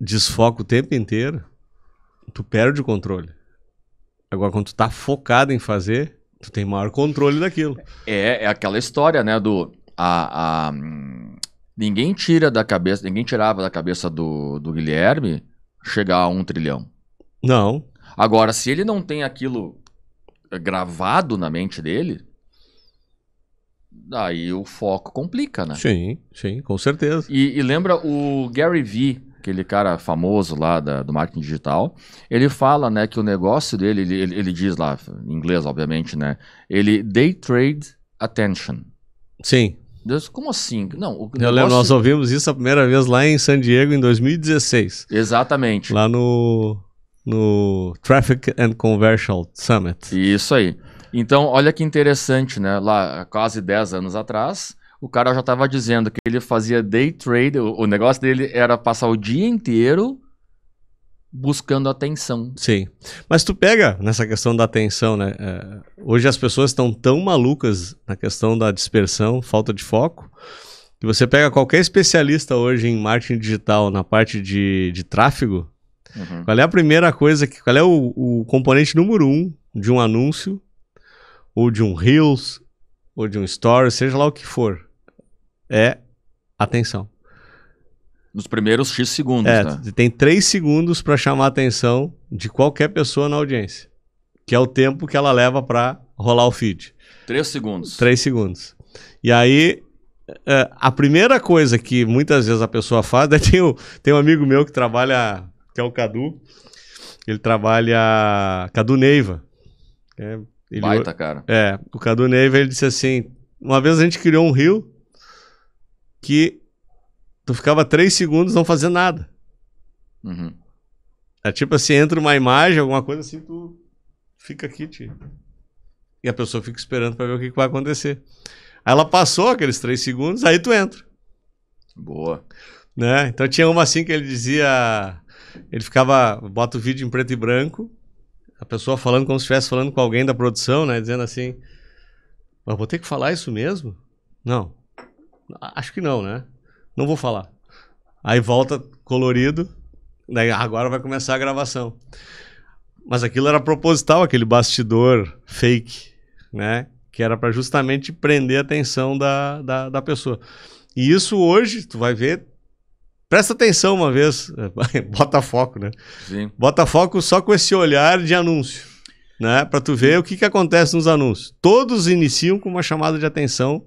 desfoca o tempo inteiro, tu perde o controle. Agora, quando tu tá focado em fazer, tu tem maior controle daquilo. É, é aquela história, né, do... A, a, ninguém tira da cabeça, ninguém tirava da cabeça do, do Guilherme chegar a um trilhão. Não. Agora, se ele não tem aquilo gravado na mente dele, Aí o foco complica, né? Sim, sim, com certeza. E, e lembra o Gary Vee, aquele cara famoso lá da, do marketing digital, ele fala, né, que o negócio dele, ele, ele, ele diz lá, em inglês, obviamente, né, ele day trade attention. Sim. Deus, como assim? Não, o negócio... Eu lembro, nós ouvimos isso a primeira vez lá em San Diego em 2016. Exatamente. Lá no, no Traffic and Conversion Summit. Isso aí. Então, olha que interessante, né? Lá, quase 10 anos atrás, o cara já estava dizendo que ele fazia day trade, o, negócio dele era passar o dia inteiro buscando atenção. Sim. Mas tu pega nessa questão da atenção, né? É, hoje as pessoas estão tão malucas na questão da dispersão, falta de foco, que você pega qualquer especialista hoje em marketing digital na parte de, de tráfego, uhum. qual é a primeira coisa, que, qual é o, o componente número um de um anúncio ou de um Reels, ou de um Story, seja lá o que for, é atenção. Nos primeiros X segundos, é, né? Tem três segundos para chamar a atenção de qualquer pessoa na audiência, que é o tempo que ela leva para rolar o feed. Três segundos. Três segundos. E aí, é, a primeira coisa que muitas vezes a pessoa faz é tem, um, tem um amigo meu que trabalha, que é o Cadu, ele trabalha Cadu Neiva, é ele, Baita, cara. É, o Cadu Neiva, ele disse assim, uma vez a gente criou um rio que tu ficava três segundos não fazendo nada. Uhum. É tipo assim, entra uma imagem, alguma coisa assim, tu fica aqui, tio. E a pessoa fica esperando para ver o que, que vai acontecer. Aí ela passou aqueles três segundos, aí tu entra. Boa. Né? Então tinha uma assim que ele dizia. Ele ficava. Bota o vídeo em preto e branco a pessoa falando como se estivesse falando com alguém da produção, né? Dizendo assim, mas vou ter que falar isso mesmo? Não. Acho que não, né? Não vou falar. Aí volta colorido, daí agora vai começar a gravação. Mas aquilo era proposital, aquele bastidor fake, né? Que era para justamente prender a atenção da, da, da pessoa. E isso hoje, tu vai ver, Presta atenção uma vez, bota foco, né? Sim. Bota foco só com esse olhar de anúncio, né? Para tu ver o que, que acontece nos anúncios. Todos iniciam com uma chamada de atenção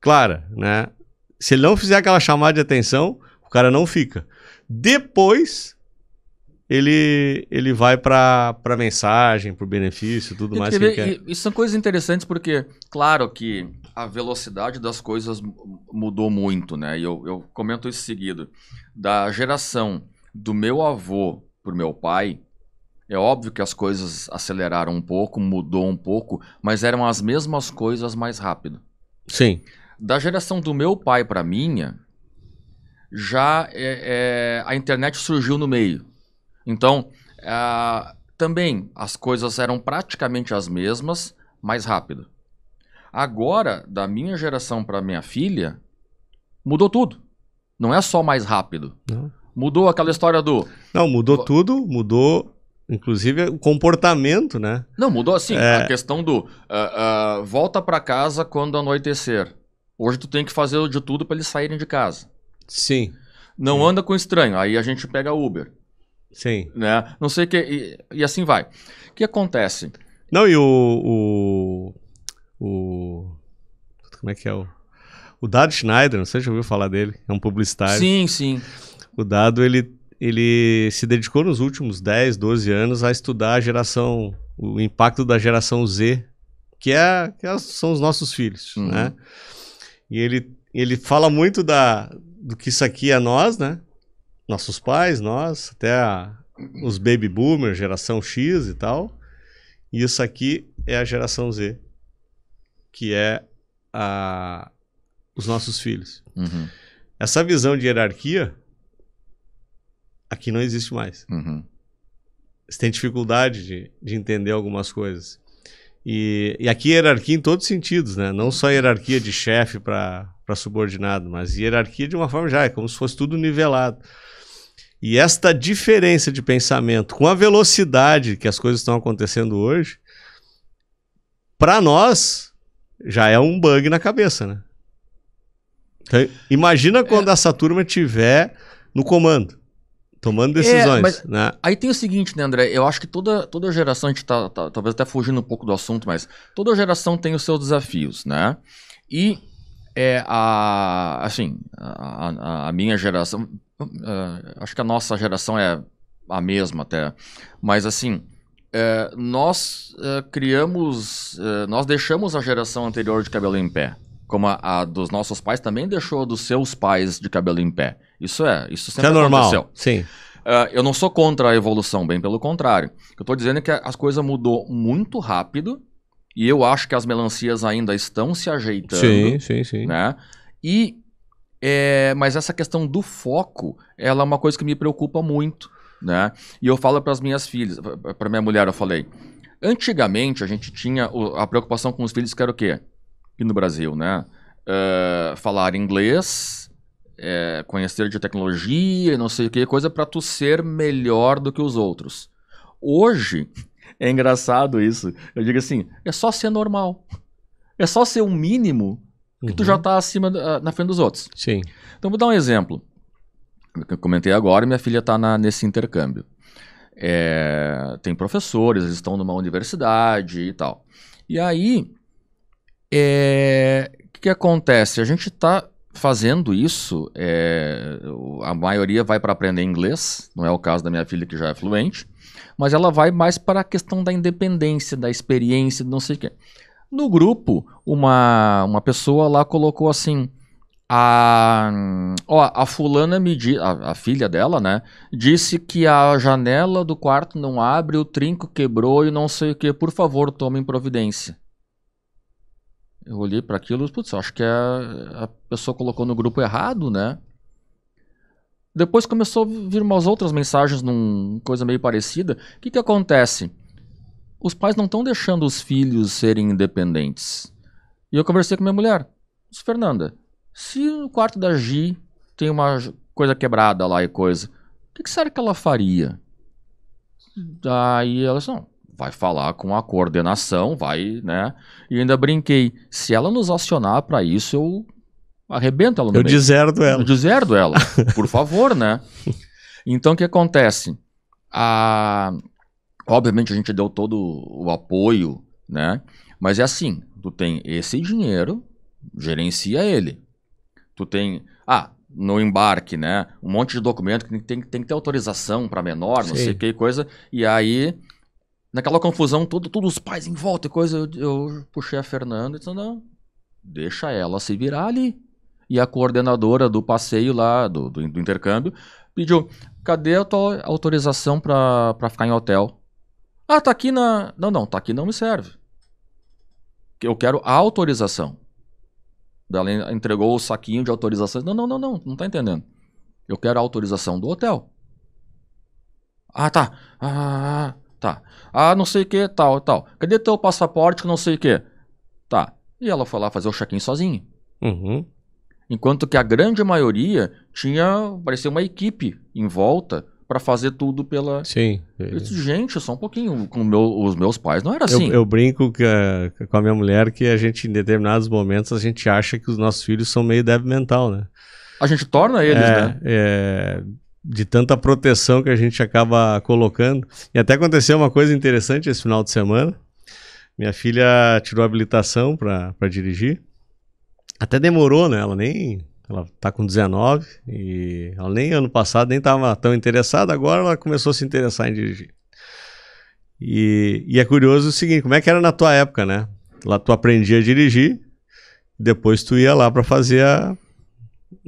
clara, né? Se ele não fizer aquela chamada de atenção, o cara não fica. Depois, ele, ele vai para a mensagem, para o benefício, tudo e, mais que ele, quer. Isso são coisas interessantes porque, claro que a velocidade das coisas mudou muito, né? E eu, eu comento isso seguido. Da geração do meu avô para meu pai, é óbvio que as coisas aceleraram um pouco, mudou um pouco, mas eram as mesmas coisas mais rápido. Sim. Da geração do meu pai para minha, já é, é, a internet surgiu no meio. Então, uh, também as coisas eram praticamente as mesmas, mais rápido. Agora, da minha geração para minha filha, mudou tudo. Não é só mais rápido. Não. Mudou aquela história do. Não, mudou tudo, mudou Inclusive o comportamento, né? Não, mudou assim. É... A questão do uh, uh, volta para casa quando anoitecer. Hoje tu tem que fazer de tudo para eles saírem de casa. Sim. Não Sim. anda com estranho. Aí a gente pega Uber. Sim. Né? Não sei que. E, e assim vai. O que acontece? Não, e o, o. O. Como é que é o. O Dado Schneider, não sei se já ouviu falar dele, é um publicitário. Sim, sim. O Dado, ele, ele se dedicou nos últimos 10, 12 anos a estudar a geração, o impacto da geração Z, que, é, que é, são os nossos filhos, uhum. né? E ele, ele fala muito da, do que isso aqui é nós, né? nossos pais, nós, até a, os baby boomers, geração X e tal. E isso aqui é a geração Z, que é a, os nossos filhos. Uhum. Essa visão de hierarquia aqui não existe mais. Uhum. Você tem dificuldade de, de entender algumas coisas. E, e aqui hierarquia em todos os sentidos, né? Não só hierarquia de chefe para subordinado, mas hierarquia de uma forma já, é como se fosse tudo nivelado. E esta diferença de pensamento, com a velocidade que as coisas estão acontecendo hoje, para nós já é um bug na cabeça, né? Então, imagina é. quando é... essa turma tiver no comando, tomando é, decisões. É, mas... né? Aí tem o seguinte, né, André? Eu acho que toda, toda geração, a gente tá, tá talvez até fugindo um pouco do assunto, mas toda geração tem os seus desafios, né? E é a assim a, a, minha geração Uh, acho que a nossa geração é a mesma até. Mas assim, é, nós é, criamos, é, nós deixamos a geração anterior de cabelo em pé. Como a, a, dos nossos pais também deixou dos seus pais de cabelo em pé. Isso é, isso sempre isso é aconteceu. normal. Sim. Ah, eu não sou contra a evolução, bem pelo contrário. Eu estou dizendo é que as coisas mudou muito rápido e eu acho que as melancias ainda estão se ajeitando. Sim, sim, sim. Né? E é, mas essa questão do foco, ela é uma coisa que me preocupa muito, né? E eu falo para as minhas filhas, para minha mulher, eu falei. Antigamente a gente tinha a preocupação com os filhos que era o quê? Aqui no Brasil, né? Uh, falar inglês, é, conhecer de tecnologia, não sei o que, coisa para tu ser melhor do que os outros. Hoje, é engraçado isso. Eu digo assim, é só ser normal. É só ser o um mínimo que uhum. tu já está acima, na frente dos outros. Sim. Então, vou dar um exemplo. Eu comentei agora, minha filha está nesse intercâmbio. É, tem professores, eles estão numa universidade e tal. E aí, o é, que, que, acontece? A gente está fazendo isso, é, a maioria vai para aprender inglês, não é o caso da minha filha que já é fluente, mas ela vai mais para a questão da independência, da experiência, não sei o quê. No grupo, uma, uma pessoa lá colocou assim: a, ó, a fulana me di, a, a, filha dela, né? Disse que a janela do quarto não abre, o trinco quebrou e não sei o que. Por favor, tomem providência. Eu olhei para aquilo, putz, acho que a, é, a pessoa colocou no grupo errado, né? Depois começou a vir umas outras mensagens numa coisa meio parecida. O que, que acontece? os pais não estão deixando os filhos serem independentes. E eu conversei com minha mulher, Fernanda, se no quarto da Gi tem uma coisa quebrada lá e coisa, o que, que será que ela faria? Daí ela disse, não, vai falar com a coordenação, vai, né? E ainda brinquei, se ela nos acionar para isso, eu arrebento ela no Eu meio. deserdo ela. Eu deserdo ela, por favor, né? Então o que acontece? A Obviamente a gente deu todo o apoio, né? Mas é assim, tu tem esse dinheiro, gerencia ele. Tu tem, ah, no embarque, né? Um monte de documento que tem, tem que ter autorização para menor, não sei o que coisa. E aí, naquela confusão toda, todos os pais em volta e coisa, eu, eu puxei a Fernanda e disse, não, deixa ela se virar ali. E a coordenadora do passeio lá, do, do, do intercâmbio, pediu, cadê a tua autorização para ficar em hotel? Ah, tá aqui na. Não, não, tá aqui não me serve. Eu quero a autorização. Ela entregou o saquinho de autorização. Não, não, não, não, não tá entendendo. Eu quero a autorização do hotel. Ah, tá. Ah, ah, ah, ah tá. Ah, não sei o que, tal, tal. Cadê teu passaporte, não sei o que? Tá. E ela foi lá fazer o check-in sozinha. Uhum. Enquanto que a grande maioria tinha, parecia uma equipe em volta para fazer tudo pela. Sim. Eu disse, gente, só um pouquinho. Com meu, os meus pais não era assim. Eu, eu brinco a, eh, com a minha mulher que a gente, em determinados momentos, a gente acha que os nossos filhos são meio deve mental, né? A gente torna eles, é, né? É, de tanta proteção que a gente acaba colocando. E até aconteceu uma coisa interessante esse final de semana. Minha filha tirou habilitação para dirigir. Até demorou, né? Ela nem ela está com 19 e ela nem ano passado nem estava tão interessada, agora ela começou a se interessar em dirigir. E, e, é curioso o seguinte, como é que era na tua época, né? Lá tu aprendia a dirigir, depois tu ia lá para fazer a...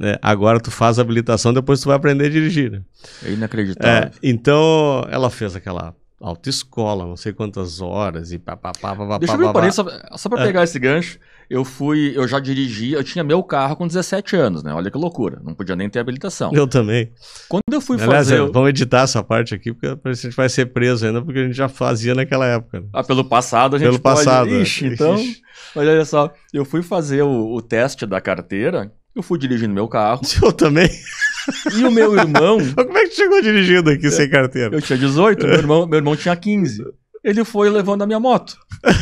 É, agora tu faz a habilitação, depois tu vai aprender a dirigir, né? É inacreditável. É, então ela fez aquela autoescola, não sei quantas horas e papapá. pá, Deixa eu pá, pá. Só, só para é. pegar esse gancho eu fui, eu já dirigi, eu tinha meu carro com 17 anos, né? Olha que loucura, não podia nem ter habilitação. Eu também. Quando eu fui Aliás, fazer... Aliás, é, vamos editar essa parte aqui, porque a gente vai ser preso ainda, porque a gente já fazia naquela época. Né? Ah, pelo passado a gente pelo pode... passado. É. Ixi, então... Ixi. Mas olha só, eu fui fazer o, o teste da carteira, eu fui dirigindo meu carro. Eu também. E o meu irmão. Como é que chegou dirigindo aqui é, sem carteira? Eu tinha 18, meu irmão, meu irmão tinha 15. Ele foi levando a minha moto.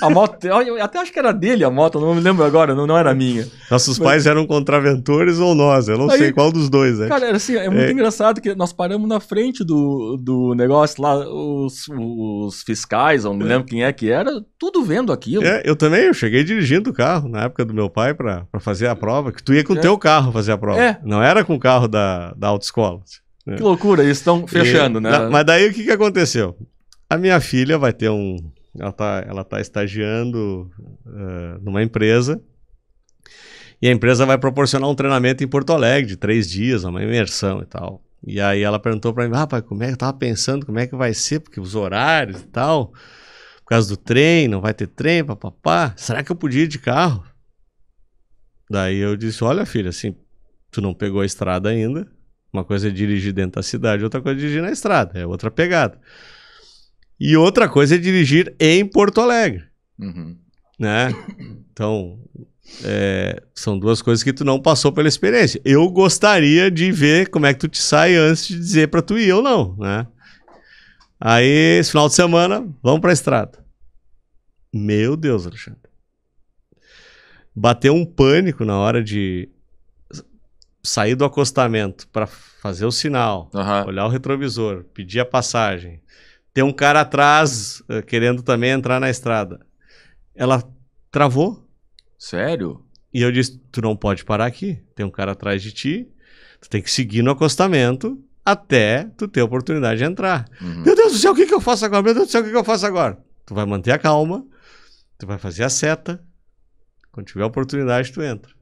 A moto, até acho que era dele a moto, não me lembro agora, não, não era minha. Nossos Mas... pais eram contraventores ou nós, eu não Aí, sei qual dos dois. Né? Cara, assim, é muito é. engraçado que nós paramos na frente do, do negócio lá, os, os fiscais, eu não me é. lembro quem é que era, tudo vendo aquilo. É, eu também, eu cheguei dirigindo o carro na época do meu pai para fazer a prova, que tu ia com o é. teu carro fazer a prova, é. não era com o carro da, da autoescola. Que loucura, eles estão fechando, e, né? Mas daí o que, que aconteceu? A minha filha vai ter um, ela está ela tá estagiando uh, numa empresa e a empresa vai proporcionar um treinamento em Porto Alegre de três dias, uma imersão e tal. E aí ela perguntou para mim, rapaz, ah, como é que eu tava pensando, como é que vai ser, porque os horários e tal, por causa do trem, não vai ter trem, papapá, será que eu podia ir de carro? Daí eu disse, olha filha, assim, tu não pegou a estrada ainda, uma coisa é dirigir dentro da cidade, outra coisa é dirigir na estrada, é outra pegada. E outra coisa é dirigir em Porto Alegre. Uhum. Né? Então, é, são duas coisas que tu não passou pela experiência. Eu gostaria de ver como é que tu te sai antes de dizer para tu ir ou não, né? Aí, esse final de semana, vamos para a estrada. Meu Deus, Alexandre. Bateu um pânico na hora de sair do acostamento para fazer o sinal, uhum. olhar o retrovisor, pedir a passagem, tem um cara atrás eh, querendo também entrar na estrada. Ela travou. Sério? E eu disse: Tu não pode parar aqui. Tem um cara atrás de ti. Tu tem que seguir no acostamento até tu ter a oportunidade de entrar. Uhum. Meu Deus do céu, o que, que eu faço agora? Meu Deus do céu, o que, que eu faço agora? Tu vai manter a calma. Tu vai fazer a seta. Quando tiver a oportunidade, tu entra.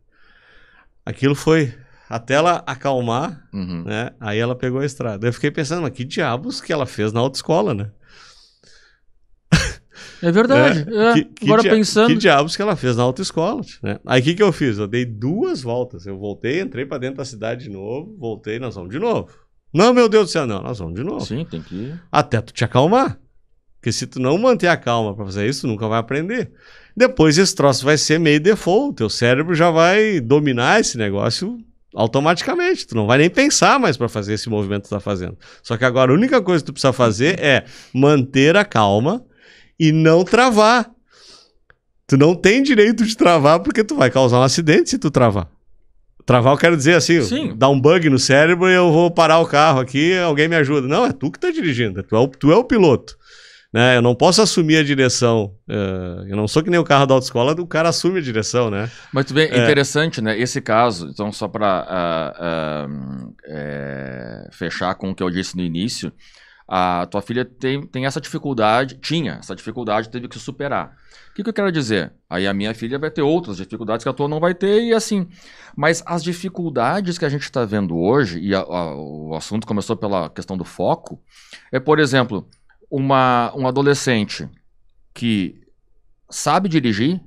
Aquilo foi até ela acalmar, uhum. né? Aí ela pegou a estrada. Eu fiquei pensando, mas que diabos que ela fez na autoescola, né? É verdade. É, é. Que, que Agora pensando. Que diabos que ela fez na autoescola. Né? Aí o que, que eu fiz? Eu dei duas voltas. Eu voltei, entrei para dentro da cidade de novo, voltei, nós vamos de novo. Não, meu Deus do céu, não, nós vamos de novo. Sim, tem que ir. Até tu te acalmar. Porque se tu não manter a calma para fazer isso, tu nunca vai aprender. Depois esse troço vai ser meio default. Teu cérebro já vai dominar esse negócio automaticamente, tu não vai nem pensar mais para fazer esse movimento que tu tá fazendo. Só que agora a única coisa que tu precisa fazer é manter a calma e não travar. Tu não tem direito de travar porque tu vai causar um acidente se tu travar. Travar, eu quero dizer assim, Sim. dá um bug no cérebro e eu vou parar o carro aqui, alguém me ajuda. Não, é tu que tá dirigindo, tu é o, tu é o piloto. Né? Eu não posso assumir a direção. É, eu não sou que nem o carro da autoescola, o cara assume a direção, né? Muito bem, é. interessante, né? Esse caso, então, só para uh, ah, uh, ah, é, fechar com o que eu disse no início, a tua filha tem, tem essa dificuldade, tinha essa dificuldade, teve que superar. O que, que eu quero dizer? Aí a minha filha vai ter outras dificuldades que a tua não vai ter e assim. Mas as dificuldades que a gente está vendo hoje, e a, a, o assunto começou pela questão do foco, é, por exemplo, uma, um adolescente que sabe dirigir,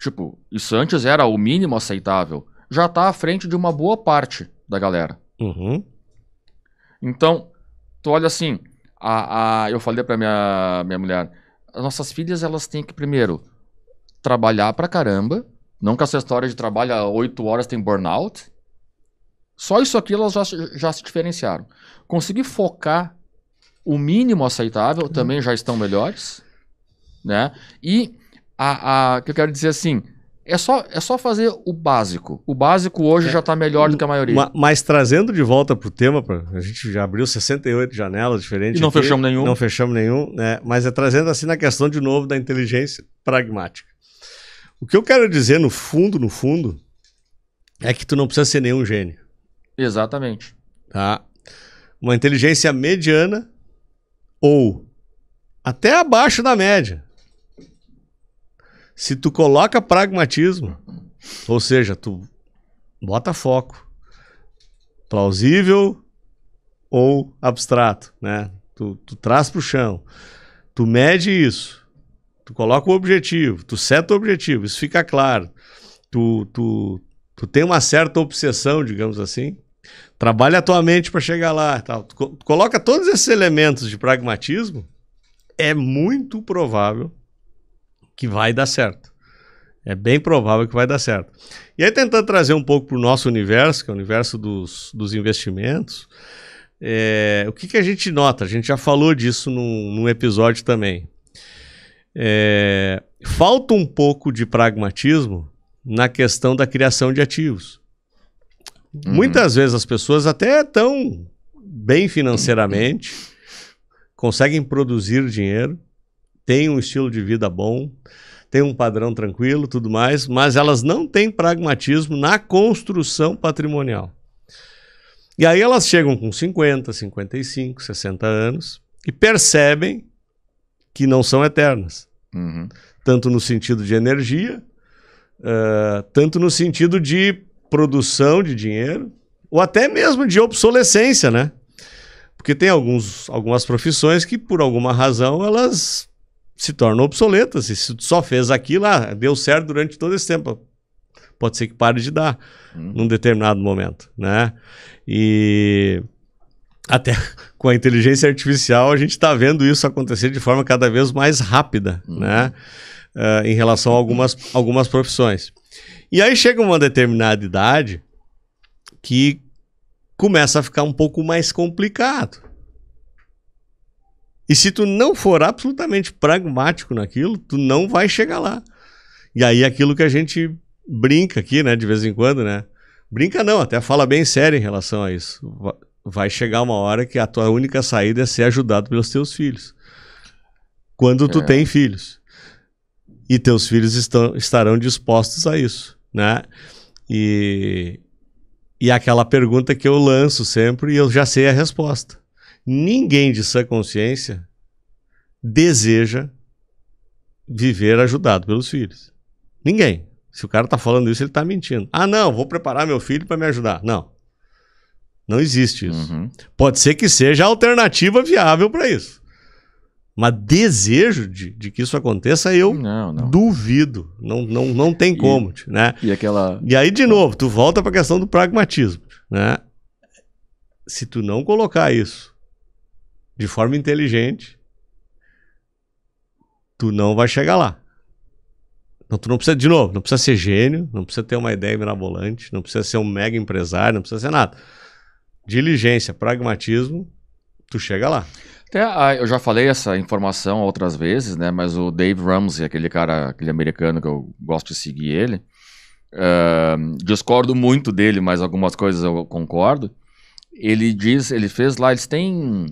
tipo, isso antes era o mínimo aceitável, já está à frente de uma boa parte da galera. Uhum. Então, tu olha assim, a, a, eu falei pra minha, minha mulher, as nossas filhas elas têm que primeiro trabalhar pra caramba, não com essa história de trabalha 8 horas tem burnout, só isso aqui elas já, já se diferenciaram. Conseguir focar o mínimo aceitável uhum. também já estão melhores, né? E a, a que eu quero dizer assim, é só, é só fazer o básico. O básico hoje é, já está melhor do que a maioria. Mas, mas trazendo de volta para o tema, pra, a gente já abriu 68 janelas diferentes. E não aqui, fechamos nenhum. Não fechamos nenhum, né? Mas é trazendo assim na questão de novo da inteligência pragmática. O que eu quero dizer no fundo, no fundo, é que tu não precisa ser nenhum gênio. Exatamente. Tá? Uma inteligência mediana ou até abaixo da média. Se tu coloca pragmatismo, ou seja, tu bota foco plausível ou abstrato, né? Tu, tu traz para o chão, tu mede isso, tu coloca o objetivo, tu seta o objetivo, isso fica claro. Tu, tu, tu tem uma certa obsessão, digamos assim, Trabalha a tua mente para chegar lá. Tal. coloca todos esses elementos de pragmatismo, é muito provável que vai dar certo. É bem provável que vai dar certo. E aí, tentando trazer um pouco para o nosso universo, que é o universo dos, dos investimentos, é, o que, que a gente nota? A gente já falou disso num, num episódio também. É, falta um pouco de pragmatismo na questão da criação de ativos. Uhum. Muitas vezes as pessoas até tão bem financeiramente, conseguem produzir dinheiro, têm um estilo de vida bom, têm um padrão tranquilo, tudo mais, mas elas não têm pragmatismo na construção patrimonial. E aí elas chegam com 50, 55, 60 anos e percebem que não são eternas. Uhum. Tanto no sentido de energia, uh, tanto no sentido de produção de dinheiro ou até mesmo de obsolescência, né? Porque tem alguns, algumas profissões que, por alguma razão, elas se tornam obsoletas. E se tu só fez aquilo, ah, deu certo durante todo esse tempo. Pode ser que pare de dar hum. num determinado momento, né? E até com a inteligência artificial, a gente está vendo isso acontecer de forma cada vez mais rápida, hum. né? Uh, em relação a algumas, algumas profissões. E aí chega uma determinada idade que começa a ficar um pouco mais complicado. E se tu não for absolutamente pragmático naquilo, tu não vai chegar lá. E aí é aquilo que a gente brinca aqui, né, de vez em quando, né? Brinca não, até fala bem sério em relação a isso. Vai chegar uma hora que a tua única saída é ser ajudado pelos teus filhos. Quando tu é. tem filhos. E teus filhos estão, estarão dispostos a isso né? E, e aquela pergunta que eu lanço sempre e eu já sei a resposta. Ninguém de sã consciência deseja viver ajudado pelos filhos. Ninguém. Se o cara está falando isso, ele está mentindo. Ah, não, vou preparar meu filho para me ajudar. Não. Não existe isso. Uhum. Pode ser que seja a alternativa viável para isso. Mas desejo de, de que isso aconteça, eu não, não. duvido. Não, não, não tem como. E, né? e, aquela... e aí, de novo, tu volta para a questão do pragmatismo. Né? Se tu não colocar isso de forma inteligente, tu não vai chegar lá. Então tu não precisa, de novo, não precisa ser gênio, não precisa ter uma ideia mirabolante, não precisa ser um mega empresário, não precisa ser nada. Diligência, pragmatismo, tu chega lá eu já falei essa informação outras vezes, né? Mas o Dave Ramsey, aquele cara, aquele americano que eu gosto de seguir ele, uh, discordo muito dele, mas algumas coisas eu concordo. Ele diz, ele fez lá, eles têm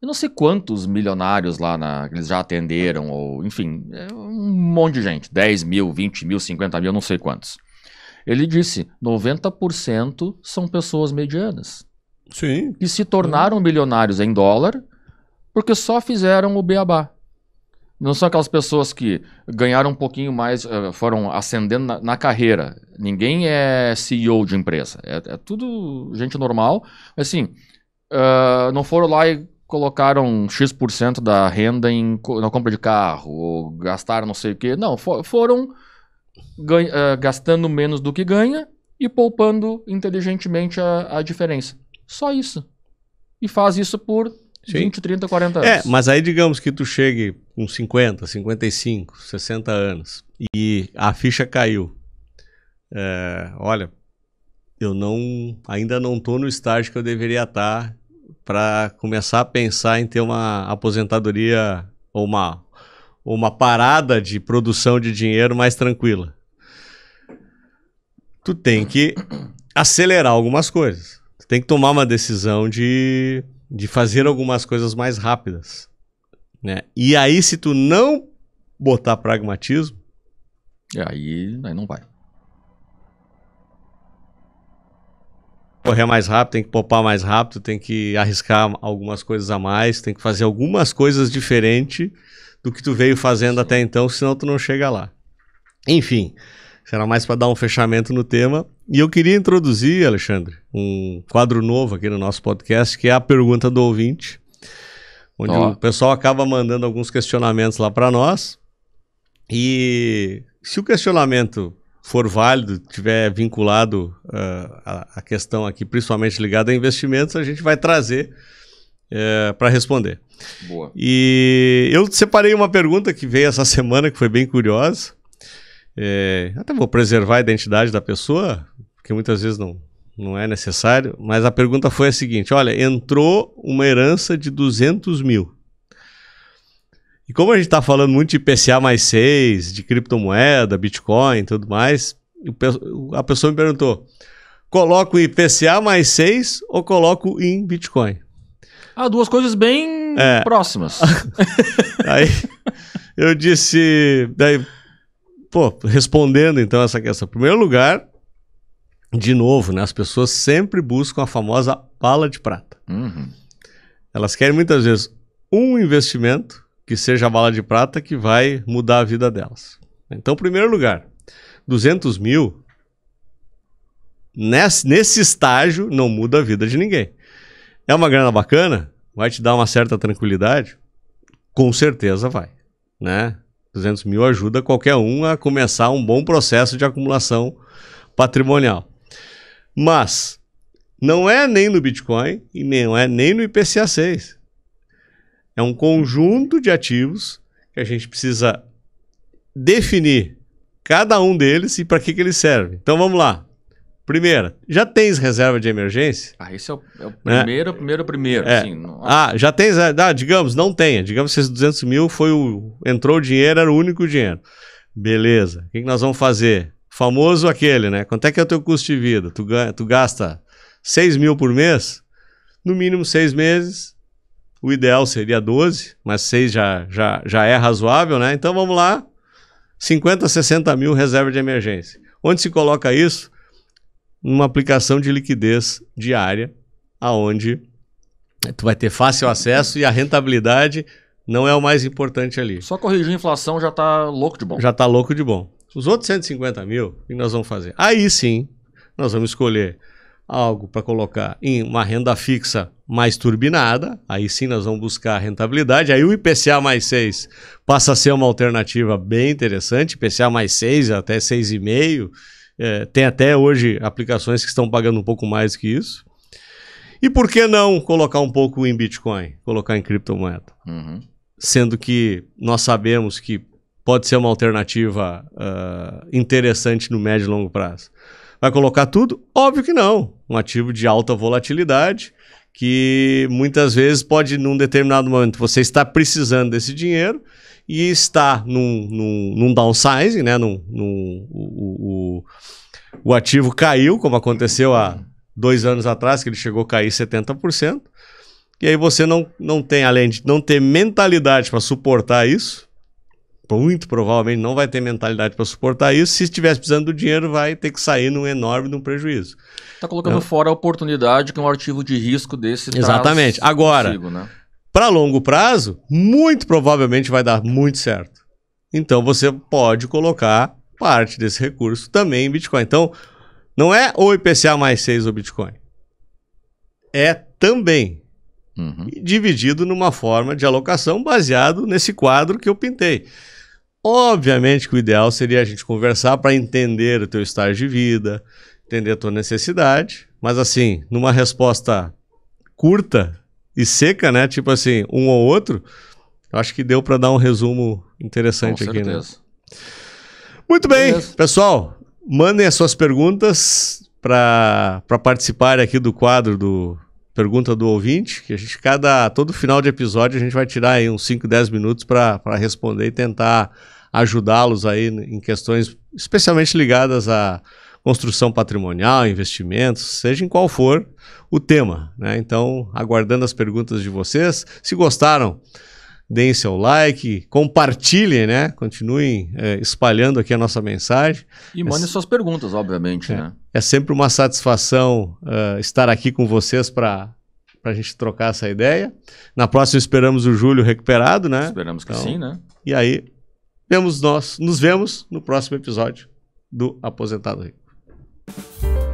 eu não sei quantos milionários lá na, eles já atenderam, ou enfim, é um monte de gente, 10 mil, 20 mil, 50 mil, não sei quantos. Ele disse, 90% são pessoas medianas. Sim. Que se tornaram milionários em dólar porque só fizeram o beabá. Não são aquelas pessoas que ganharam um pouquinho mais, eh, foram ascendendo na, na carreira. Ninguém é CEO de empresa. É, é tudo gente normal. Assim, uh, não foram lá e colocaram X% da renda em, na compra de carro, ou gastaram não sei o quê. Não, for, foram ganha, uh, gastando menos do que ganha e poupando inteligentemente a, a diferença. Só isso. E faz isso por Sim. 20, 30, 40 anos. É, mas aí digamos que tu chegue com 50, 55, 60 anos e a ficha caiu. É, olha, eu não ainda não estou no estágio que eu deveria estar tá para começar a pensar em ter uma aposentadoria ou uma, uma parada de produção de dinheiro mais tranquila. Tu tem que acelerar algumas coisas. Tu tem que tomar uma decisão de de fazer algumas coisas mais rápidas. Né? E aí, se tu não botar pragmatismo. Aí, aí não vai. Correr mais rápido, tem que poupar mais rápido, tem que arriscar algumas coisas a mais, tem que fazer algumas coisas diferentes do que tu veio fazendo Sim. até então, senão tu não chega lá. Enfim, será mais para dar um fechamento no tema. E eu queria introduzir, Alexandre, um quadro novo aqui no nosso podcast, que é a pergunta do ouvinte, onde oh. o pessoal acaba mandando alguns questionamentos lá para nós. E se o questionamento for válido, tiver vinculado à eh, questão aqui, principalmente ligada a investimentos, a gente vai trazer uh, eh, para responder. Boa. E eu separei uma pergunta que veio essa semana que foi bem curiosa é, até vou preservar a identidade da pessoa, porque muitas vezes não, não é necessário, mas a pergunta foi a seguinte: olha, entrou uma herança de 200 mil. E como a gente está falando muito de IPCA mais 6, de criptomoeda, Bitcoin e tudo mais, a pessoa me perguntou: coloco em PCA mais 6 ou coloco em Bitcoin? Ah, duas coisas bem é. próximas. Aí eu disse. Daí, pô, respondendo então essa questão. Em primeiro lugar, de novo, né, as pessoas sempre buscam a famosa bala de prata. Uhum. Elas querem muitas vezes um investimento que seja a bala de prata que vai mudar a vida delas. Então, em primeiro lugar, 200 mil nesse, nesse estágio não muda a vida de ninguém. É uma grana bacana? Vai te dar uma certa tranquilidade? Com certeza vai. Né? 200 mil ajuda qualquer um a começar um bom processo de acumulação patrimonial. Mas não é nem no Bitcoin e não é nem no IPCA 6. É um conjunto de ativos que a gente precisa definir cada um deles e para que, que servem. Então vamos lá. Primeira, já tens reserva de emergência? Ah, esse é o, é o né? primeiro, primeiro, primeiro. É. Assim, não... Ah, já tens. Ah, ah, digamos, não tenha. Digamos que esses 200 mil foi o. Entrou o dinheiro, era o único dinheiro. Beleza. O que, que nós vamos fazer? Famoso aquele, né? Quanto é que é o teu custo de vida? Tu, ganha, tu gasta 6 mil por mês? No mínimo seis meses. O ideal seria 12, mas 6 já, já, já é razoável, né? Então vamos lá. 50, 60 mil reserva de emergência. Onde se coloca isso? numa aplicação de liquidez diária, aonde tu vai ter fácil acesso e a rentabilidade não é o mais importante ali. Só corrigir a inflação já tá louco de bom. Já tá louco de bom. Os outros 150 mil, o que nós vamos fazer? Aí sim, nós vamos escolher algo para colocar em uma renda fixa mais turbinada, aí sim nós vamos buscar rentabilidade. Aí o IPCA mais 6 passa a ser uma alternativa bem interessante, IPCA mais 6 até 6,5 é, tem até hoje aplicações que estão pagando um pouco mais que isso. E por que não colocar um pouco em Bitcoin, colocar em criptomoeda? Uhum. Sendo que nós sabemos que pode ser uma alternativa uh, interessante no médio e longo prazo. Vai colocar tudo? Óbvio que não. Um ativo de alta volatilidade que muitas vezes pode, num determinado momento, você está precisando desse dinheiro e está num, num, num downsizing, né? num, num o, ativo caiu, como aconteceu há dois anos atrás, que ele chegou a cair 70%. E aí você não, não tem, além de não ter mentalidade para suportar isso, muito provavelmente não vai ter mentalidade para suportar isso. Se estivesse precisando do dinheiro, vai ter que sair num enorme num prejuízo. Está colocando então, fora a oportunidade que um ativo de risco desse Exatamente. Agora, né? para longo prazo, muito provavelmente vai dar muito certo. Então você pode colocar parte desse recurso também em Bitcoin. Então, não é o IPCA mais 6 o Bitcoin. É também uhum. dividido numa forma de alocação baseado nesse quadro que eu pintei. Obviamente que o ideal seria a gente conversar para entender o teu estágio de vida, entender a tua necessidade, mas assim, numa resposta curta e seca, né? Tipo assim, um ou outro, acho que deu para dar um resumo interessante Com aqui, né? certeza. né? Muito bem. Beleza. Pessoal, mandem as suas perguntas para participar aqui do quadro do Pergunta do Ouvinte, que a gente, cada todo final de episódio, a gente vai tirar aí uns 5, 10 minutos para responder e tentar ajudá-los aí em questões especialmente ligadas à construção patrimonial, investimentos, seja em qual for o tema. Né? Então, aguardando as perguntas de vocês. Se gostaram, deem seu like, compartilhem, né? Continuem é, espalhando aqui a nossa mensagem. E mandem é, suas perguntas, obviamente, é, né? É sempre uma satisfação uh, estar aqui com vocês para a gente trocar essa ideia. Na próxima esperamos o Júlio recuperado, né? Esperamos que então, sim, né? E aí, vemos nós, nos vemos no próximo episódio do Aposentado Rico.